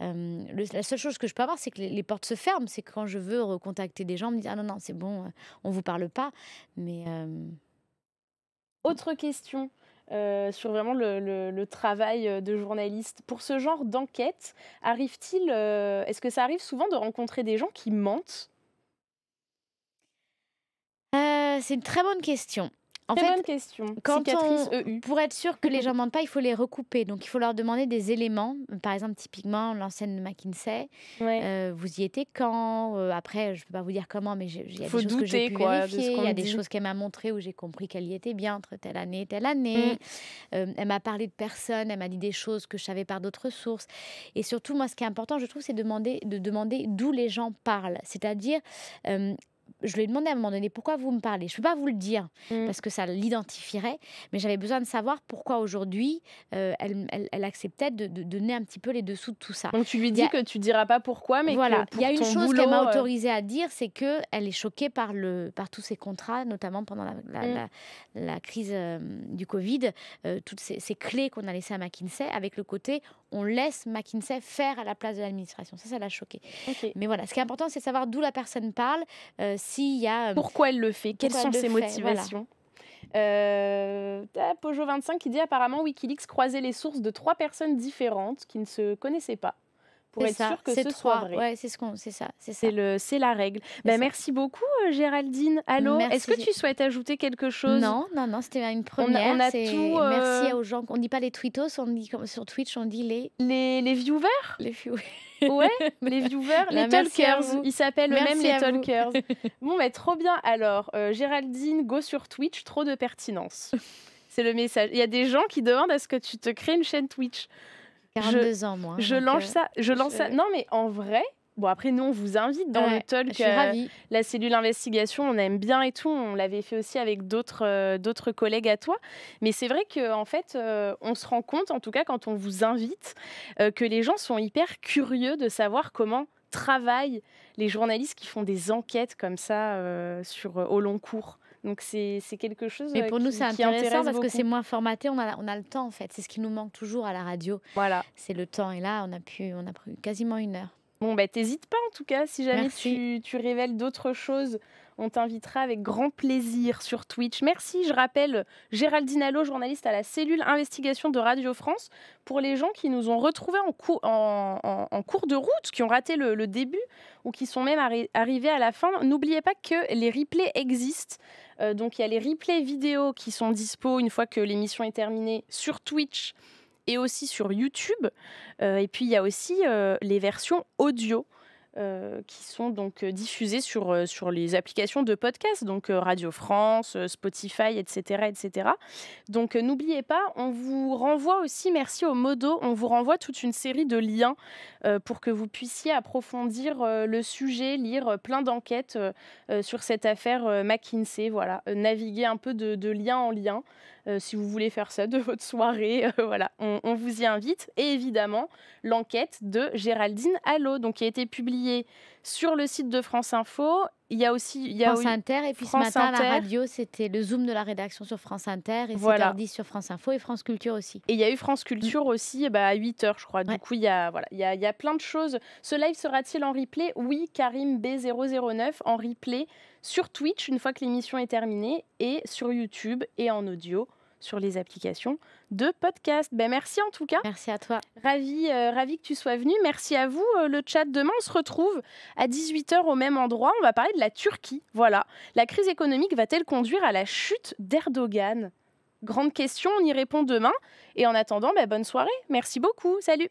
la seule chose que je peux avoir, c'est que les, portes se ferment. C'est quand je veux recontacter des gens, on me dit, ah non non, c'est bon, on ne vous parle pas. Mais autre question euh, sur vraiment le, travail euh, de journaliste. Pour ce genre d'enquête, arrive-t-il, euh, est-ce que ça arrive souvent de rencontrer des gens qui mentent C'est une très bonne question. En fait, bonne question. Quand e Pour être sûr que les gens mentent pas, il faut les recouper. Donc, il faut leur demander des éléments. Par exemple, typiquement, l'ancienne McKinsey. Euh, vous y étiez quand euh, Après, je ne peux pas vous dire comment, mais il y a des choses que j'ai pu vérifier. Il y a des choses qu'elle m'a montrées où j'ai compris qu'elle y était bien entre telle année et telle mm. année. Euh, elle m'a parlé de personnes. Elle m'a dit des choses que je savais par d'autres sources. Et surtout, moi, ce qui est important, je trouve, c'est demander, de demander d'où les gens parlent. C'est-à-dire je lui ai demandé à un moment donné pourquoi vous me parlez. Je peux pas vous le dire mm. parce que ça l'identifierait, mais j'avais besoin de savoir pourquoi aujourd'hui euh, elle, acceptait de, donner un petit peu les dessous de tout ça. Donc tu lui dis que tu diras pas pourquoi, mais voilà. Il y a une chose qu'elle m'a euh, autorisée à dire, c'est que elle est choquée par le par tous ces contrats, notamment pendant la, mm. crise euh, du Covid, toutes ces, ces clés qu'on a laissées à McKinsey avec le côté on laisse McKinsey faire à la place de l'administration. Ça, ça l'a choqué. Mais voilà, ce qui est important, c'est savoir d'où la personne parle, euh, s'il y a... Euh, Pourquoi elle le fait Quelles sont ses motivations voilà. Peugeot 25 qui dit apparemment Wikileaks croisait les sources de trois personnes différentes qui ne se connaissaient pas. C'est sûr que ce vrai. c'est ce qu'on, c'est ça, c'est c'est la règle. Ben, merci beaucoup euh, Géraldine. Allô, est-ce que tu souhaites ajouter quelque chose Non, non, non, c'était une première. On tout, euh, Merci aux gens. On dit pas les tweetos, on dit comme sur Twitch, on dit les les, viewers. Les viewers. Ouais, les viewers, les ben, talkers. Ils s'appellent même les talkers. bon, mais ben, trop bien. Alors, euh, Géraldine, go sur Twitch, trop de pertinence. C'est le message. Il y a des gens qui demandent à ce que tu te crées une chaîne Twitch je, lance euh, ça. Je lance Non, mais en vrai, Bon, après, nous, on vous invite dans le talk. la cellule investigation, on aime bien et tout. On l'avait fait aussi avec d'autres euh, collègues à toi. Mais c'est vrai qu'en en fait, euh, on se rend compte, en tout cas quand on vous invite, que les gens sont hyper curieux de savoir comment travaillent les journalistes qui font des enquêtes comme ça sur, au long cours. Donc c'est quelque chose. Mais euh, pour qui, nous, c'est intéressant parce que c'est moins formaté, on a, on a le temps en fait. C'est ce qui nous manque toujours à la radio. Voilà. C'est le temps. Et là, on a, pu, on a pris quasiment une heure. Bon, bah, t'hésites pas en tout cas. Si jamais tu, tu, révèles d'autres choses, on t'invitera avec grand plaisir sur Twitch. Merci. Je rappelle Géraldine Allo, journaliste à la cellule investigation de Radio France. Pour les gens qui nous ont retrouvés en, en, cours de route, qui ont raté le, début ou qui sont même arrivés à la fin, n'oubliez pas que les replays existent. Euh, donc il y a les replays vidéo qui sont dispo une fois que l'émission est terminée sur Twitch et aussi sur YouTube. Euh, et puis il y a aussi euh, les versions audio euh, qui sont donc euh, diffusées sur, euh, sur les applications de podcast, donc Radio France, Spotify, etc. etc. Donc n'oubliez pas, on vous renvoie aussi, merci au Modo, on vous renvoie toute une série de liens pour que vous puissiez approfondir le sujet, lire plein d'enquêtes sur cette affaire McKinsey, voilà, naviguer un peu de, de lien en lien. si vous voulez faire ça de votre soirée. voilà, on, vous y invite. Et évidemment, l'enquête de Géraldine Allot donc qui a été publiée sur le site de France Info. Il y a aussi France Inter et puis ce matin la radio c'était le zoom de la rédaction sur France Inter et voilà. mardi sur France Info et France Culture aussi. Et il y a eu France Culture aussi eh ben, à 8h je crois. Du coup il y a voilà il y a, il y a plein de choses. Ce live sera-t-il en replay Oui Karim B009 en replay sur Twitch une fois que l'émission est terminée et sur YouTube et en audio sur les applications de podcast. Ben, merci en tout cas. Merci à toi. Ravi, euh, ravi que tu sois venu. Merci à vous, euh, le chat. Demain, on se retrouve à 18h au même endroit. On va parler de la Turquie. Voilà. La crise économique va-t-elle conduire à la chute d'Erdogan Grande question, on y répond demain. Et en attendant, ben, bonne soirée. Merci beaucoup. Salut.